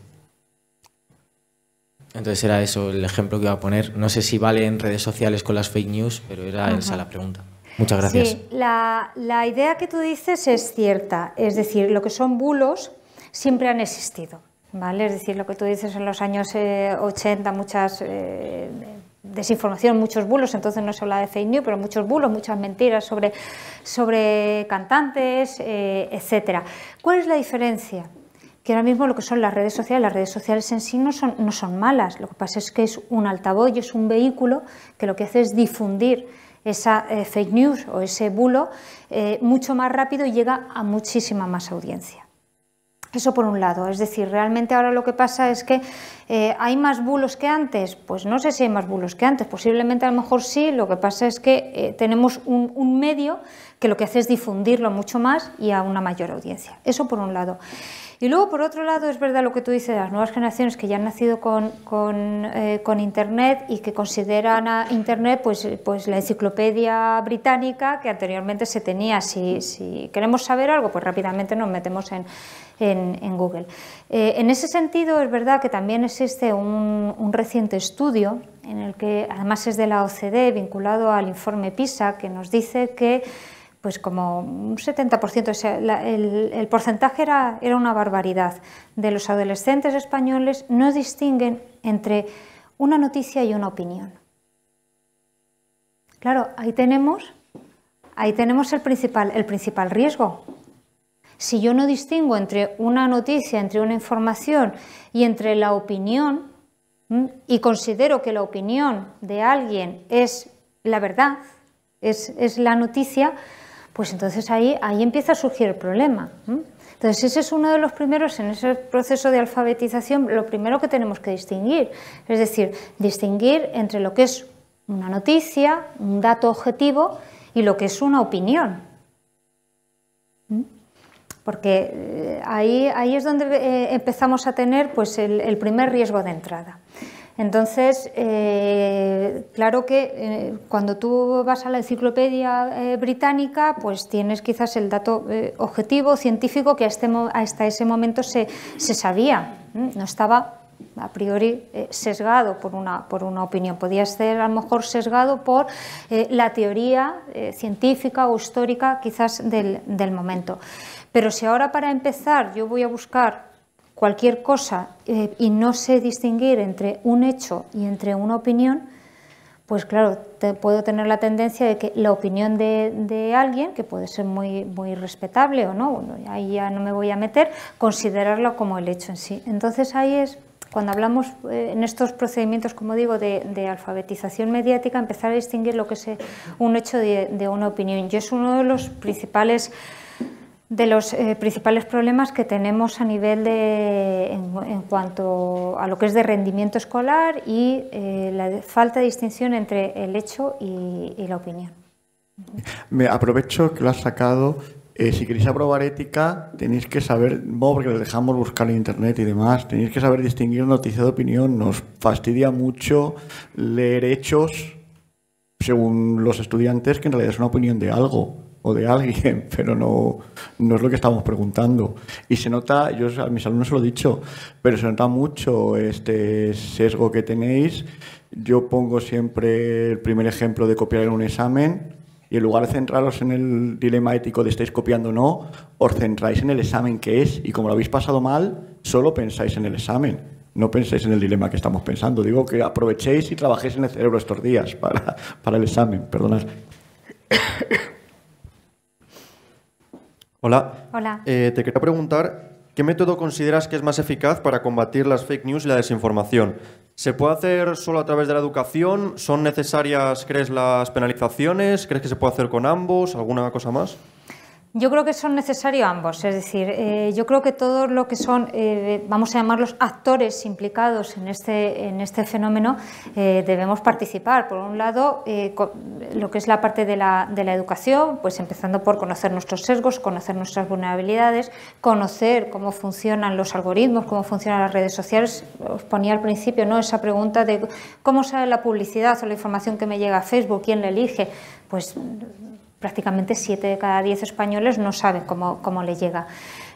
Entonces era eso el ejemplo que iba a poner. No sé si vale en redes sociales con las fake news, pero era esa la pregunta. Muchas gracias. Sí, la, idea que tú dices es cierta. Es decir, lo que son bulos siempre han existido. ¿vale? Es decir, lo que tú dices en los años 80, eh, muchas eh, desinformación, muchos bulos, entonces no se habla de fake news, pero muchos bulos, muchas mentiras sobre, cantantes, etc. Eh, etcétera. ¿Cuál es la diferencia? Que ahora mismo lo que son las redes sociales, las redes sociales en sí no son, malas, lo que pasa es que es un altavoz y es un vehículo que lo que hace es difundir esa eh, fake news o ese bulo eh, mucho más rápido y llega a muchísima más audiencia. Eso por un lado, es decir, realmente ahora lo que pasa es que eh, hay más bulos que antes. Pues no sé si hay más bulos que antes, posiblemente a lo mejor sí, lo que pasa es que eh, tenemos un medio que lo que hace es difundirlo mucho más y a una mayor audiencia. Eso por un lado. Y luego, por otro lado, es verdad lo que tú dices, de las nuevas generaciones que ya han nacido eh, con, Internet y que consideran a Internet pues, pues la enciclopedia británica que anteriormente se tenía. Si, queremos saber algo, pues rápidamente nos metemos en, en, Google. Eh, en ese sentido, es verdad que también existe un, un reciente estudio en el que además es de la OCDE vinculado al informe PISA, que nos dice que pues como un 70%, el, porcentaje era, una barbaridad. De los adolescentes españoles no distinguen entre una noticia y una opinión. Claro, ahí tenemos, ahí tenemos el, principal, riesgo. Si yo no distingo entre una noticia, entre una información y entre la opinión, y considero que la opinión de alguien es la verdad, es la noticia, pues entonces ahí, ahí empieza a surgir el problema. Entonces, ese es uno de los primeros, en ese proceso de alfabetización, lo primero que tenemos que distinguir. Es decir, distinguir entre lo que es una noticia, un dato objetivo y lo que es una opinión. Porque eh, ahí, es donde eh, empezamos a tener pues, el primer riesgo de entrada. Entonces, eh, claro que eh, cuando tú vas a la enciclopedia eh, británica, pues tienes quizás el dato objetivo, científico, que este hasta ese momento se, se sabía, no estaba a priori sesgado por una, por una opinión. Podía ser a lo mejor sesgado por la teoría científica o histórica quizás del, del, momento. Pero si ahora para empezar yo voy a buscar cualquier cosa eh, y no sé distinguir entre un hecho y entre una opinión, pues claro, puedo tener la tendencia de que la opinión de, alguien, que puede ser muy, muy respetable o no, ahí ya no me voy a meter, considerarlo como el hecho en sí. Entonces ahí es cuando hablamos eh, en estos procedimientos, como digo, de, alfabetización mediática, empezar a distinguir lo que es un hecho de, una opinión. Yo es uno de los principales de los eh, principales problemas que tenemos a nivel de, en, cuanto a lo que es de rendimiento escolar y eh, la falta de distinción entre el hecho y, la opinión. Me aprovecho que lo has sacado. Eh, si queréis aprobar ética, tenéis que saber, no porque les dejamos buscar en internet y demás, tenéis que saber distinguir noticia de opinión. Nos fastidia mucho leer hechos según los estudiantes, que en realidad es una opinión de algo o de alguien, pero no, no es lo que estamos preguntando. Y se nota, yo a mis alumnos lo he dicho, pero se nota mucho este sesgo que tenéis. Yo pongo siempre el primer ejemplo de copiar en un examen y en lugar de centraros en el dilema ético de estáis copiando o no, os centráis en el examen que es y como lo habéis pasado mal, solo pensáis en el examen no pensáis en el dilema que estamos pensando. Digo que aprovechéis y trabajéis en el cerebro estos días para, para el examen. Perdonad. Hola. Hola. Eh, te quería preguntar, ¿qué método consideras que es más eficaz para combatir las fake news y la desinformación? ¿Se puede hacer solo a través de la educación? ¿Son necesarias, crees, las penalizaciones? ¿Crees que se puede hacer con ambos? ¿Alguna cosa más? Yo creo que son necesarios ambos, es decir, eh, yo creo que todos lo que son, eh, vamos a llamarlos actores implicados en este, en este fenómeno, eh, debemos participar. Por un lado, lo que es la parte de la, de la, educación, pues empezando por conocer nuestros sesgos, conocer nuestras vulnerabilidades, conocer cómo funcionan los algoritmos, cómo funcionan las redes sociales. Os ponía al principio ¿no? esa pregunta de cómo sale la publicidad o la información que me llega a Facebook, quién la elige. Pues prácticamente 7 de cada 10 españoles no saben cómo, le llega.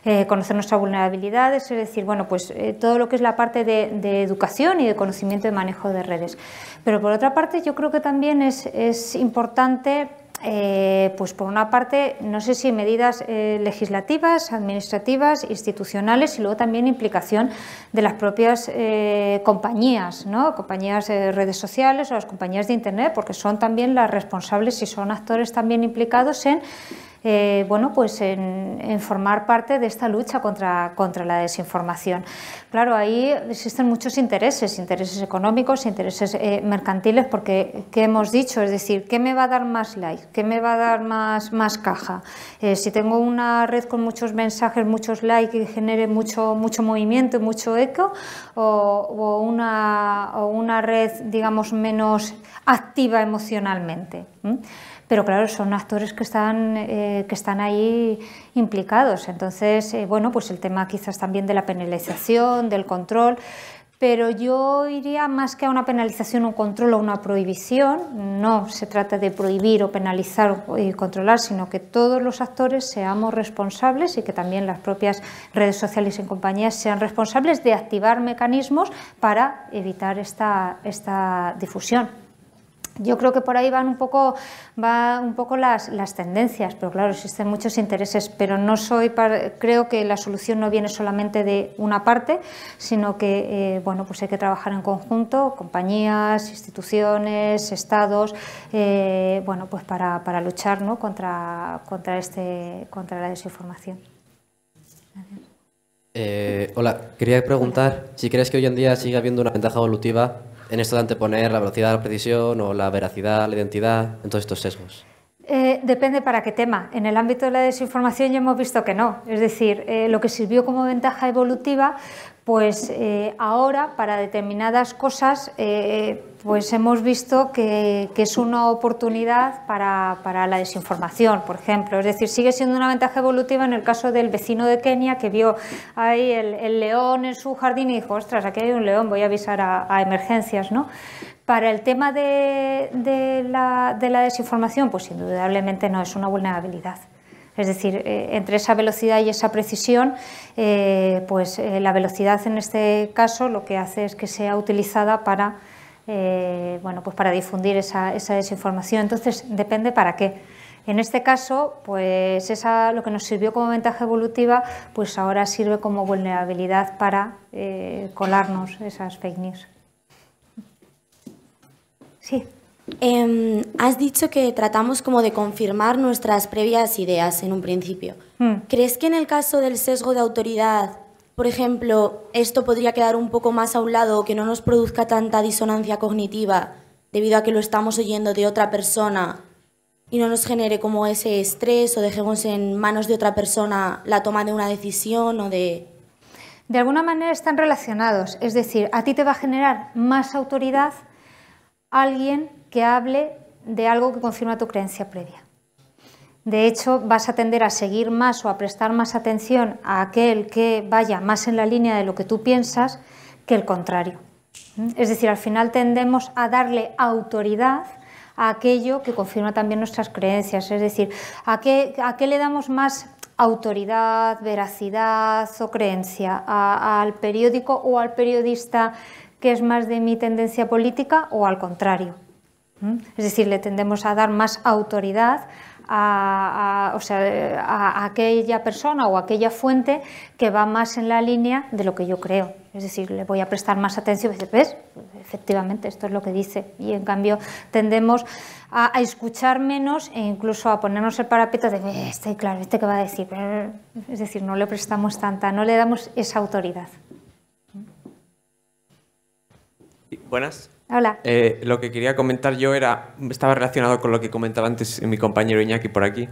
Eh, conocer nuestra vulnerabilidades, es decir, bueno, pues eh, todo lo que es la parte de, educación y de conocimiento de manejo de redes. Pero por otra parte, yo creo que también es, es importante eh, pues por una parte, no sé si medidas eh, legislativas, administrativas, institucionales y luego también implicación de las propias eh, compañías, ¿no? compañías de redes sociales o las compañías de Internet, porque son también las responsables y son actores también implicados en eh, bueno, pues en, formar parte de esta lucha contra, contra la desinformación. Claro, ahí existen muchos intereses, intereses económicos, intereses eh, mercantiles, porque ¿qué hemos dicho? Es decir, ¿qué me va a dar más like? ¿Qué me va a dar más, más caja? Eh, si tengo una red con muchos mensajes, muchos likes y genere mucho, mucho movimiento y mucho eco, o, una, red, digamos, menos activa emocionalmente pero claro, son actores que están, eh, que están ahí implicados. Entonces, eh, bueno, pues el tema quizás también de la penalización, del control, pero yo iría más que a una penalización, un control o una prohibición. No se trata de prohibir o penalizar y controlar, sino que todos los actores seamos responsables y que también las propias redes sociales y compañías sean responsables de activar mecanismos para evitar esta, esta difusión. Yo creo que por ahí van un poco, va un poco las, las tendencias, pero claro, existen muchos intereses, pero no soy creo que la solución no viene solamente de una parte, sino que eh, bueno, pues hay que trabajar en conjunto, compañías, instituciones, estados, eh, bueno, pues para, luchar contra, contra, este, contra la desinformación. Eh, hola, quería preguntar si crees que hoy en día sigue habiendo una ventaja evolutiva en esto de anteponer la velocidad la precisión o la veracidad la identidad, en todos estos sesgos? Eh, depende para qué tema. En el ámbito de la desinformación ya hemos visto que no. Es decir, eh, lo que sirvió como ventaja evolutiva pues eh, ahora para determinadas cosas eh, pues hemos visto que, es una oportunidad para, la desinformación, por ejemplo. Es decir, sigue siendo una ventaja evolutiva en el caso del vecino de Kenia que vio ahí el, león en su jardín y dijo, ostras, aquí hay un león, voy a avisar a, emergencias, ¿no? Para el tema de la desinformación, pues indudablemente no es una vulnerabilidad. Es decir, eh, entre esa velocidad y esa precisión, eh, pues eh, la velocidad en este caso lo que hace es que sea utilizada para, bueno, pues para difundir esa, esa, desinformación. Entonces, depende para qué. En este caso, pues esa, lo que nos sirvió como ventaja evolutiva, pues ahora sirve como vulnerabilidad para colarnos esas fake news. Sí. Em, has dicho que tratamos como de confirmar nuestras previas ideas en un principio. Hmm. ¿Crees que en el caso del sesgo de autoridad, por ejemplo, esto podría quedar un poco más a un lado o que no nos produzca tanta disonancia cognitiva debido a que lo estamos oyendo de otra persona y no nos genere como ese estrés o dejemos en manos de otra persona la toma de una decisión o de... De alguna manera están relacionados, es decir, a ti te va a generar más autoridad alguien que hable de algo que confirma tu creencia previa. De hecho, vas a tender a seguir más o a prestar más atención a aquel que vaya más en la línea de lo que tú piensas que el contrario. ¿Mm? Es decir, al final tendemos a darle autoridad a aquello que confirma también nuestras creencias. Es decir, ¿a qué, le damos más autoridad, veracidad o creencia? ¿Al periódico o al periodista que es más de mi tendencia política o al contrario? Es decir, le tendemos a dar más autoridad a, o sea, a, aquella persona o aquella fuente que va más en la línea de lo que yo creo. Es decir, le voy a prestar más atención y ves, efectivamente, esto es lo que dice. Y en cambio tendemos a, escuchar menos e incluso a ponernos el parapeto de, eh, este, claro, este que va a decir. Es decir, no le prestamos tanta, no le damos esa autoridad. Buenas. Hola. Eh, lo que quería comentar yo era, estaba relacionado con lo que comentaba antes mi compañero Iñaki por aquí,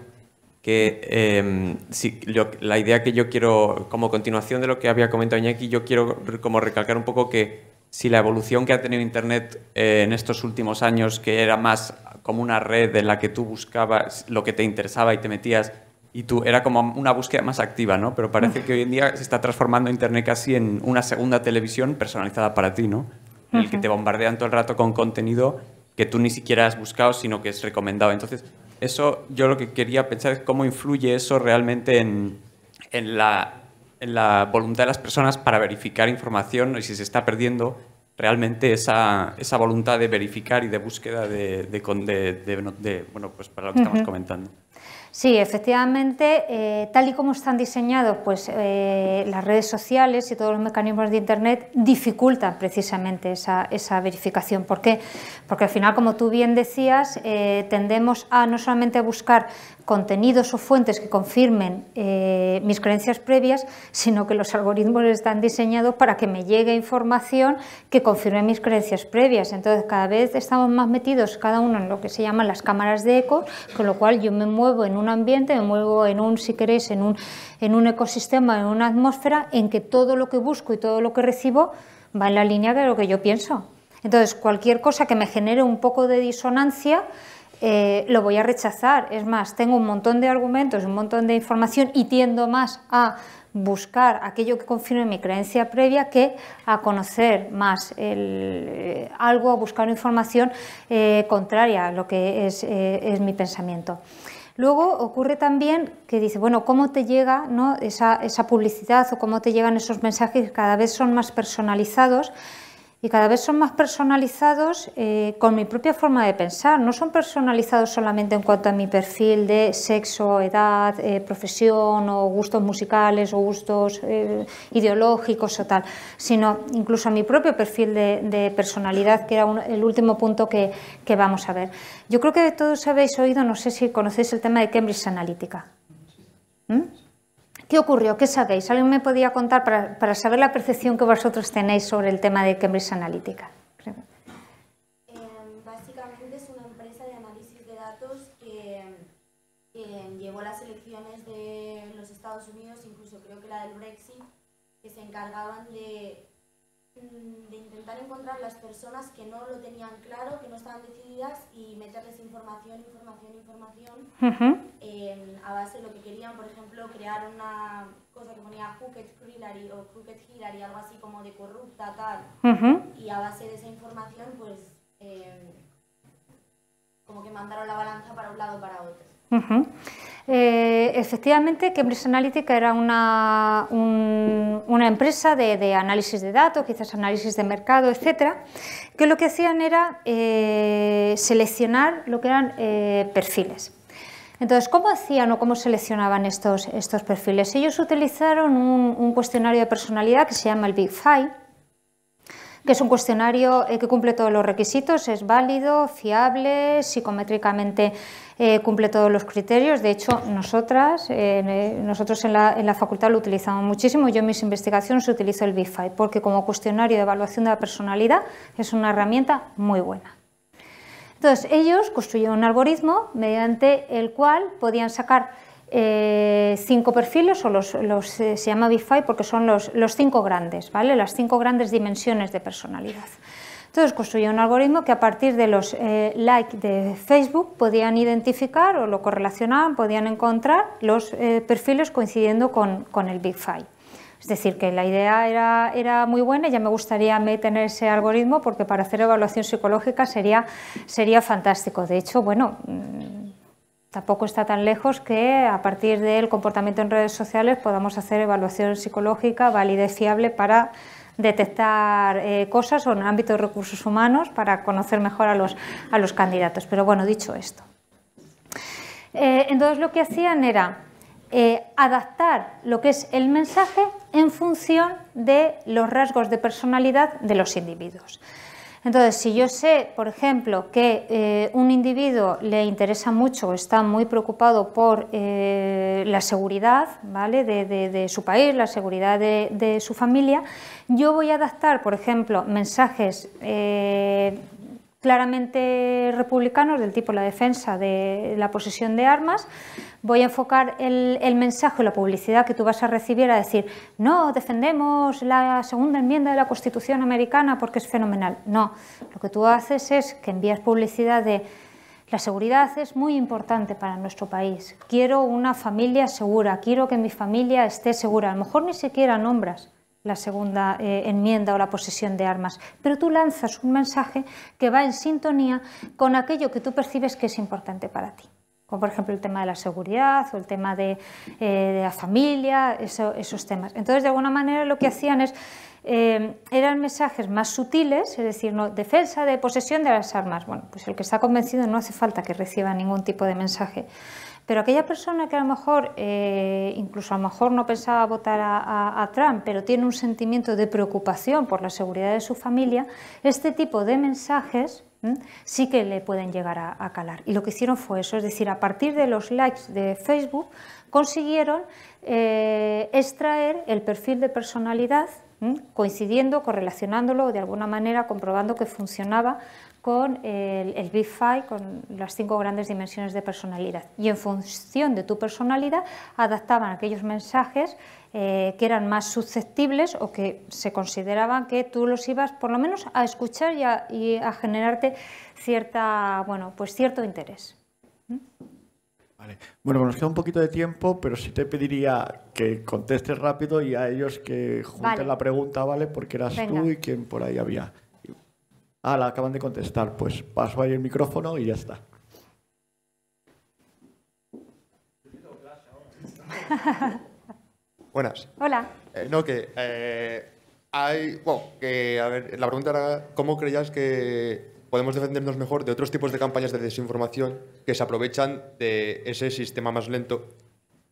que em, si, la idea que yo quiero, como continuación de lo que había comentado Iñaki, yo quiero como recalcar un poco que si la evolución que ha tenido Internet eh, en estos últimos años, que era más como una red en la que tú buscabas lo que te interesaba y te metías, y tú era como una búsqueda más activa, ¿no? Pero parece mm. que hoy en día se está transformando Internet casi en una segunda televisión personalizada para ti, ¿no? el que te bombardean todo el rato con contenido que tú ni siquiera has buscado, sino que es recomendado. Entonces, eso yo lo que quería pensar es cómo influye eso realmente en, la, voluntad de las personas para verificar información y si se está perdiendo realmente esa, esa voluntad de verificar y de búsqueda de, bueno, pues para lo que estamos comentando. Sí, efectivamente, eh, tal y como están diseñados, pues eh, las redes sociales y todos los mecanismos de Internet dificultan precisamente esa, verificación. ¿Por qué? Porque al final, como tú bien decías, eh, tendemos a no solamente a buscar contenidos o fuentes que confirmen mis creencias previas, sino que los algoritmos están diseñados para que me llegue información que confirme mis creencias previas. Entonces, cada vez estamos más metidos cada uno en lo que se llaman las cámaras de eco, con lo cual yo me muevo en un un ambiente, me muevo en un, si queréis, en un, en un ecosistema, en una atmósfera en que todo lo que busco y todo lo que recibo va en la línea de lo que yo pienso. Entonces, cualquier cosa que me genere un poco de disonancia, eh, lo voy a rechazar. Es más, tengo un montón de argumentos, un montón de información y tiendo más a buscar aquello que confirme mi creencia previa que a conocer más eh, algo, a buscar información eh, contraria a lo que es mi pensamiento. Luego ocurre también que dice, bueno, ¿cómo te llega ¿no? esa, esa publicidad o cómo te llegan esos mensajes que cada vez son más personalizados? y cada vez son más personalizados eh, con mi propia forma de pensar. No son personalizados solamente en cuanto a mi perfil de sexo, edad, eh, profesión o gustos musicales o gustos eh, ideológicos o tal, sino incluso a mi propio perfil de, personalidad, que era el último punto que, vamos a ver. Yo creo que todos habéis oído, no sé si conocéis el tema de Cambridge Analytica. ¿Mm? ¿Qué ocurrió? ¿Qué sabéis? ¿Alguien me podía contar para, para saber la percepción que vosotros tenéis sobre el tema de Cambridge Analytica? Em, básicamente es una empresa de análisis de datos que, que llevó las elecciones de los Estados Unidos, incluso creo que la del Brexit, que se encargaban de Mm, de intentar encontrar las personas que no lo tenían claro, que no estaban decididas y meterles información, información, información em, a base de lo que querían. Por ejemplo, crear una cosa que ponía Crooked Hillary o Crooked Hillary, algo así como de corrupta, tal. Y a base de esa información, pues, em, como que mandaron la balanza para un lado o para otro. Eh, efectivamente, Cambridge Analytica era una, empresa de, análisis de datos, quizás análisis de mercado, etcétera, que lo que hacían era eh, seleccionar lo que eran eh, perfiles. Entonces, ¿cómo hacían o cómo seleccionaban estos, perfiles? Ellos utilizaron un, un, cuestionario de personalidad que se llama el Big Five que es un cuestionario eh, que cumple todos los requisitos, es válido, fiable, psicométricamente eh, cumple todos los criterios. De hecho, nosotras, eh, nosotros en la, en la, facultad lo utilizamos muchísimo. Yo en mis investigaciones utilizo el BIFI porque como cuestionario de evaluación de la personalidad es una herramienta muy buena. Entonces, ellos construyeron un algoritmo mediante el cual podían sacar eh, cinco perfiles, o los, los eh, se llama Big Five porque son los, los, cinco grandes, ¿vale? las cinco grandes dimensiones de personalidad. Entonces construyó un algoritmo que a partir de los eh, likes de Facebook podían identificar o lo correlacionaban, podían encontrar los perfiles coincidiendo con, con, el Big Five. Es decir, que la idea era, era muy buena y ya me gustaría tener ese algoritmo porque para hacer evaluación psicológica sería, sería fantástico. De hecho, bueno, mm, Tampoco está tan lejos que a partir del comportamiento en redes sociales podamos hacer evaluación psicológica válida y fiable para detectar eh, cosas o en el ámbito de recursos humanos para conocer mejor a los, candidatos. Pero bueno, dicho esto. Eh, entonces lo que hacían era eh, adaptar lo que es el mensaje en función de los rasgos de personalidad de los individuos. Entonces, si yo sé, por ejemplo, que eh, un individuo le interesa mucho o está muy preocupado por eh, la seguridad de, su país, la seguridad de, su familia, yo voy a adaptar, por ejemplo, mensajes eh, claramente republicanos del tipo la defensa de la posesión de armas voy a enfocar el, el mensaje, la publicidad que tú vas a recibir a decir, no, defendemos la segunda enmienda de la Constitución americana porque es fenomenal. No, lo que tú haces es que envías publicidad de... La seguridad es muy importante para nuestro país. Quiero una familia segura, quiero que mi familia esté segura. A lo mejor ni siquiera nombras la segunda eh, enmienda o la posesión de armas, pero tú lanzas un mensaje que va en sintonía con aquello que tú percibes que es importante para ti como por ejemplo el tema de la seguridad o el tema de, eh, la familia, esos temas. Entonces, de alguna manera lo que hacían es, eh, eran mensajes más sutiles, es decir, no, defensa de posesión de las armas. Bueno, pues el que está convencido no hace falta que reciba ningún tipo de mensaje. Pero aquella persona que a lo mejor, eh, incluso a lo mejor no pensaba votar a, a, Trump, pero tiene un sentimiento de preocupación por la seguridad de su familia, este tipo de mensajes sí que le pueden llegar a, calar. Y lo que hicieron fue eso, es decir, a partir de los likes de Facebook consiguieron eh, extraer el perfil de personalidad coincidiendo, correlacionándolo de alguna manera, comprobando que funcionaba con el, el Big Five, con las cinco grandes dimensiones de personalidad. Y en función de tu personalidad, adaptaban aquellos mensajes eh, que eran más susceptibles o que se consideraban que tú los ibas por lo menos a escuchar y a, generarte cierta, bueno, pues cierto interés. ¿Mm? Vale. Bueno, pues nos queda un poquito de tiempo, pero si te pediría que contestes rápido y a ellos que junten la pregunta, ¿vale? Porque eras tú y quien por ahí había. Ah, la acaban de contestar. Pues paso ahí el micrófono y ya está. Buenas. Hola. Eh, no, que eh, hay. Bueno, que a ver, la pregunta era: ¿cómo creías que podemos defendernos mejor de otros tipos de campañas de desinformación que se aprovechan de ese sistema más lento?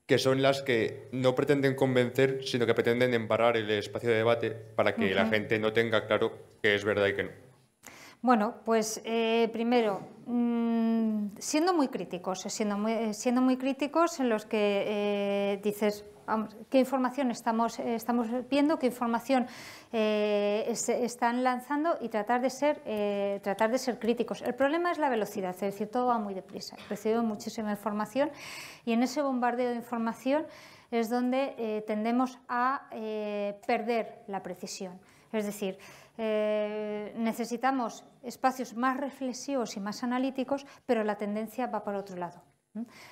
que son las que no pretenden convencer, sino que pretenden emparar el espacio de debate para que la gente no tenga claro qué es verdad y qué no. Bueno, pues eh, primero, mm, siendo muy críticos, eh, siendo muy, eh, siendo muy críticos en los que dices qué información estamos, estamos viendo, qué información eh, están lanzando y tratar de, ser, tratar de ser críticos. El problema es la velocidad, es decir, todo va muy deprisa. Recibo muchísima información y en ese bombardeo de información es donde tendemos a perder la precisión. Es decir, eh, necesitamos espacios más reflexivos y más analíticos, pero la tendencia va para otro lado.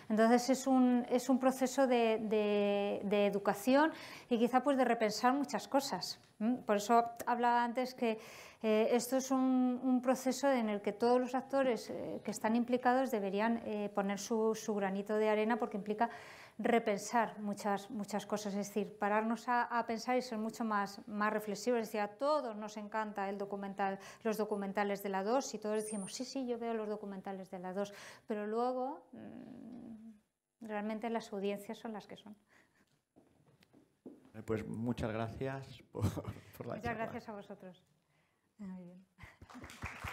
Entonces es un, proceso de, educación y quizá pues de repensar muchas cosas. Por eso hablaba antes que eh, esto es un, proceso en el que todos los actores eh, que están implicados deberían poner su, su, granito de arena porque implica repensar muchas, muchas cosas, es decir, pararnos a, pensar y ser mucho más, más reflexivos. a todos nos encanta el documental, los documentales de la 2 y todos decimos, sí, sí, yo veo los documentales de la 2, pero luego mm, realmente las audiencias son las que son. Eh, pues muchas gracias por, por la Muchas gracias a vosotros. Ah,